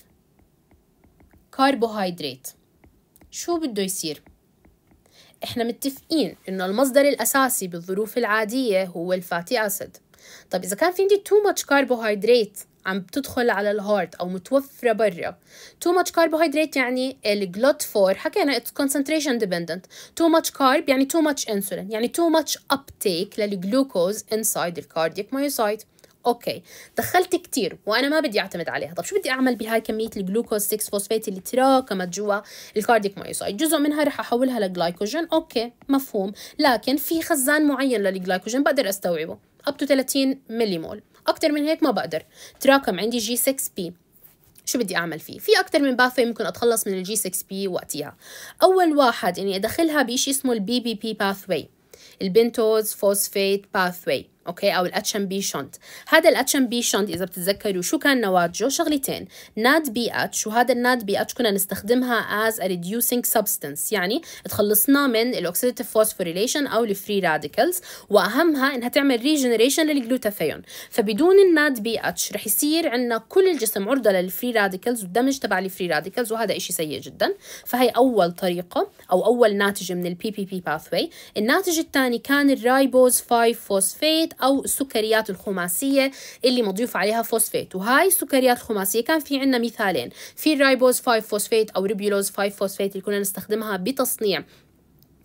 كربوهيدرات شو بده يصير احنا متفقين انه المصدر الاساسي بالظروف العاديه هو الفاتي اسيد طب اذا كان في عندي تو ماتش كربوهيدرات عم بتدخل على الهارت او متوفره برا تو ماتش كاربوهيدرات يعني الجلوت فور حكينا اتس كونسنتريشن ديبندنت تو ماتش كارب يعني تو ماتش انسولين يعني تو ماتش ابتيك للجلوكوز انسايد الكاردييك مايوسايت اوكي دخلت كتير وانا ما بدي اعتمد عليها طب شو بدي اعمل بهاي كميه الجلوكوز 6 فوسفات اللي تراكمت جوا الكارديك مايوسايت جزء منها رح احولها لجلايكوجين اوكي مفهوم لكن في خزان معين للجلايكوجين بقدر استوعبه اب تو 30 ملي مول اكتر من هيك ما بقدر تراكم عندي جي 6 بي شو بدي اعمل فيه في اكثر من باثوي ممكن اتخلص من الجي 6 بي وقتها اول واحد اني ادخلها بشيء اسمه البي بي بي باثوي البنتوز فوسفيت باثوي اوكي او الاتش ام بي شنت هذا الاتش ام بي شنت اذا بتتذكروا شو كان نواتجه شغلتين ناد بي اتش وهذا الناد بي اتش كنا نستخدمها از ا ريديوسينج سبستنس يعني تخلصنا من الاوكسيديتيف فوسفوريليشن او الفري راديكلز واهمها انها تعمل ريجنريشن للجلوتاثيون فبدون الناد بي اتش رح يصير عندنا كل الجسم عرضه للفري راديكلز والدمج تبع الفري راديكلز وهذا إشي سيء جدا فهي اول طريقه او اول ناتجه من البي بي بي باثوي الناتج الثاني كان الرايبوز 5 فوسفيت او السكريات الخماسيه اللي مضيوف عليها فوسفات وهاي السكريات الخماسيه كان في عندنا مثالين في الرايبوز 5 فوسفيت او ريبولوز 5 فوسفيت اللي كنا نستخدمها بتصنيع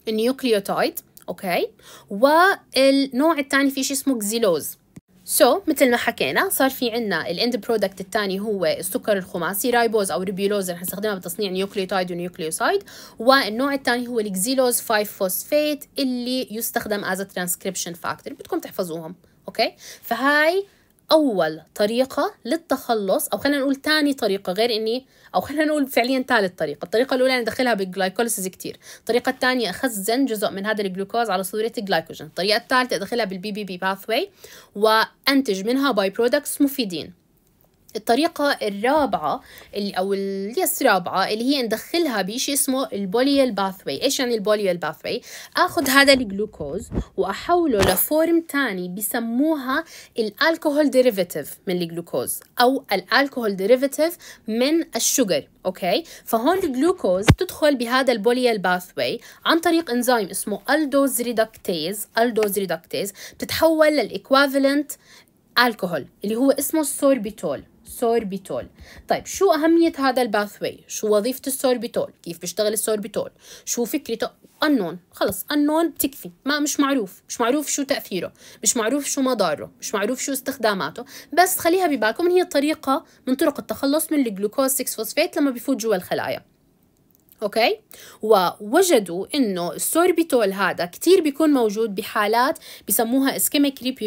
النيوكليوتايد اوكي والنوع الثاني في شيء اسمه كزيلوز سو so, مثل ما حكينا صار في عنا الاند برودكت الثاني هو السكر الخماسي رايبوز او ريبيولوز رح نستخدمها بتصنيع نيوكليوتايد ونيوكليوسايد والنوع الثاني هو الكزيلوز 5 فوسفيت اللي يستخدم از ترانسكريبشن فاكتور بدكم تحفظوهم اوكي فهاي أول طريقة للتخلص أو خلينا نقول تاني طريقة غير إني أو خلينا نقول فعليا ثالث طريقة، الطريقة الأولى أنا أدخلها بالجلايكوليسيس كتير، الطريقة الثانية أخزن جزء من هذا الجلوكوز على صورة الجلايكوجين، الطريقة الثالثة أدخلها بالبي بي بي باثواي وأنتج منها باي برودكتس مفيدين. الطريقة الرابعة اللي أو اليس رابعة اللي هي ندخلها بشيء اسمه البوليال باثوي إيش يعني البوليال باثوي؟ أخذ هذا الجلوكوز وأحوله لفورم تاني بسموها الألكوهول ديريفيتيف من الجلوكوز أو الألكوهول ديريفيتيف من الشوجر أوكي؟ فهون الجلوكوز تدخل بهذا البوليال باثوي عن طريق إنزيم اسمه ألدوز ريدكتيز ألدوز ريدكتيز بتتحول للإكوافلنت الكحول اللي هو اسمه السوربيتول سوربيتول طيب شو أهمية هذا الباثوي شو وظيفة السوربيتول كيف بيشتغل السوربيتول شو فكرته أنون خلص أنون بتكفي ما مش معروف مش معروف شو تأثيره مش معروف شو مضاره مش معروف شو استخداماته بس خليها ببالكم هي طريقة من طرق التخلص من الجلوكوز 6 فوسفيت لما بيفوت جوا الخلايا اوكي ووجدوا انه السوربيتول هذا كتير بيكون موجود بحالات بسموها اسكيميك ريب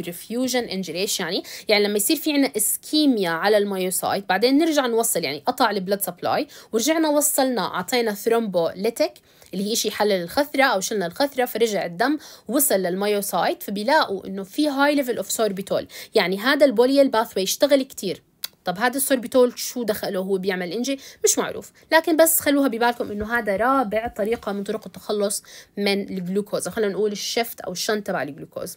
ريفيوجن انجريش يعني يعني لما يصير في عنا اسكيميا على المايوسايت بعدين نرجع نوصل يعني قطع البلد سبلاي ورجعنا وصلنا اعطينا ثرومبوليتيك اللي هي شيء حلل الخثره او شلنا الخثره فرجع الدم وصل للمايوسايت فبيلاقوا انه في هاي ليفل اوف سوربيتول يعني هذا البوليال باثوي اشتغل كتير طب هذا السوربيتول شو دخله هو بيعمل انجي مش معروف لكن بس خلوها ببالكم انه هذا رابع طريقه من طرق التخلص من الجلوكوز خلينا نقول الشفت او الشنط تبع الجلوكوز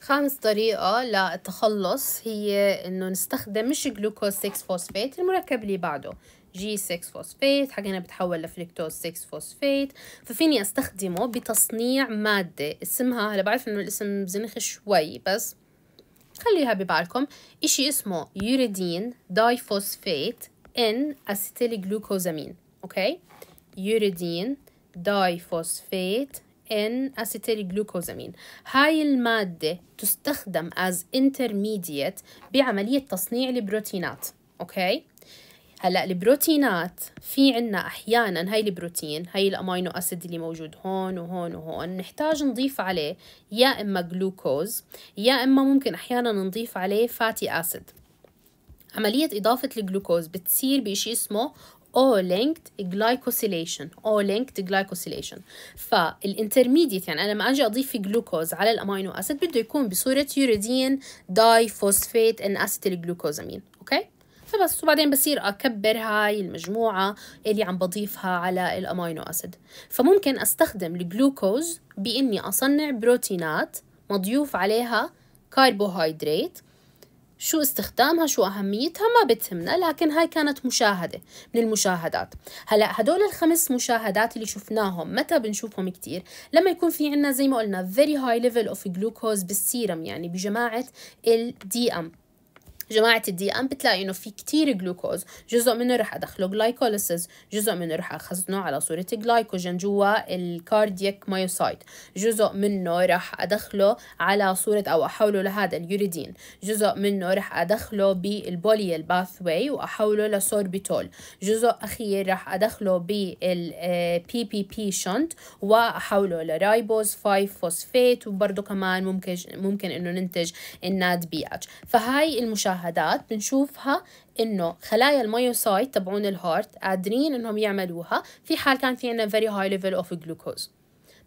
خامس طريقة للتخلص هي إنه نستخدم مش جلوكوز 6 فوسفات المركب اللي بعده جي 6 فوسفات حقنا بتحول لفركتوز 6 فوسفات ففيني استخدمه بتصنيع مادة اسمها هلا بعرف انه الاسم زنخ شوي بس خليها ببالكم إشي اسمه يوريدين دايفوسفيت إن جلوكوزامين أوكي يوريدين دايفوسفيت ان جلوكوزامين هاي المادة تستخدم as intermediate بعملية تصنيع البروتينات أوكي هلا البروتينات في عنا احيانا هاي البروتين هاي الامينو اسيد اللي موجود هون وهون وهون نحتاج نضيف عليه يا اما جلوكوز يا اما ممكن احيانا نضيف عليه فاتي اسيد عملية إضافة الجلوكوز بتصير بشيء اسمه O-linked glycosylation O-linked glycosylation فالانترميديت يعني أنا لما أجي أضيف جلوكوز على الأمينو أسيد بده يكون بصورة يوريدين داي فوسفيت إن أسيتيل جلوكوزامين أوكي فبس وبعدين بصير أكبر هاي المجموعة اللي عم بضيفها على الأمينو أسيد فممكن أستخدم الجلوكوز بإني أصنع بروتينات مضيوف عليها كربوهيدرات شو استخدامها شو أهميتها ما بتهمنا لكن هاي كانت مشاهدة من المشاهدات هلا هدول الخمس مشاهدات اللي شفناهم متى بنشوفهم كتير لما يكون في عنا زي ما قلنا فيري هاي ليفل اوف جلوكوز بالسيرم يعني بجماعة ال ام جماعه الدي ام بتلاقي انه في كتير جلوكوز جزء منه رح ادخله جلايكوليسيس جزء منه رح اخزنه على صوره جلايكوجين جوا الكاردياك مايوسايت جزء منه رح ادخله على صوره او احوله لهذا اليوريدين جزء منه رح ادخله بالبولي الباثوي واحوله لسوربيتول جزء اخير رح ادخله بالبي بي بي شنت واحوله لرايبوز 5 فوسفيت وبرضه كمان ممكن ممكن انه ننتج الناد بي اتش فهاي المشاهدة المشاهدات بنشوفها انه خلايا الميوسايت تبعون الهارت قادرين انهم يعملوها في حال كان في عندنا فيري هاي ليفل اوف جلوكوز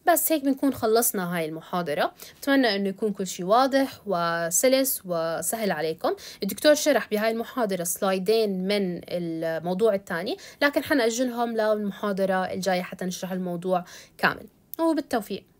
بس هيك بنكون خلصنا هاي المحاضرة بتمنى انه يكون كل شيء واضح وسلس وسهل عليكم الدكتور شرح بهاي المحاضرة سلايدين من الموضوع الثاني لكن حنأجلهم للمحاضرة الجاية حتى نشرح الموضوع كامل وبالتوفيق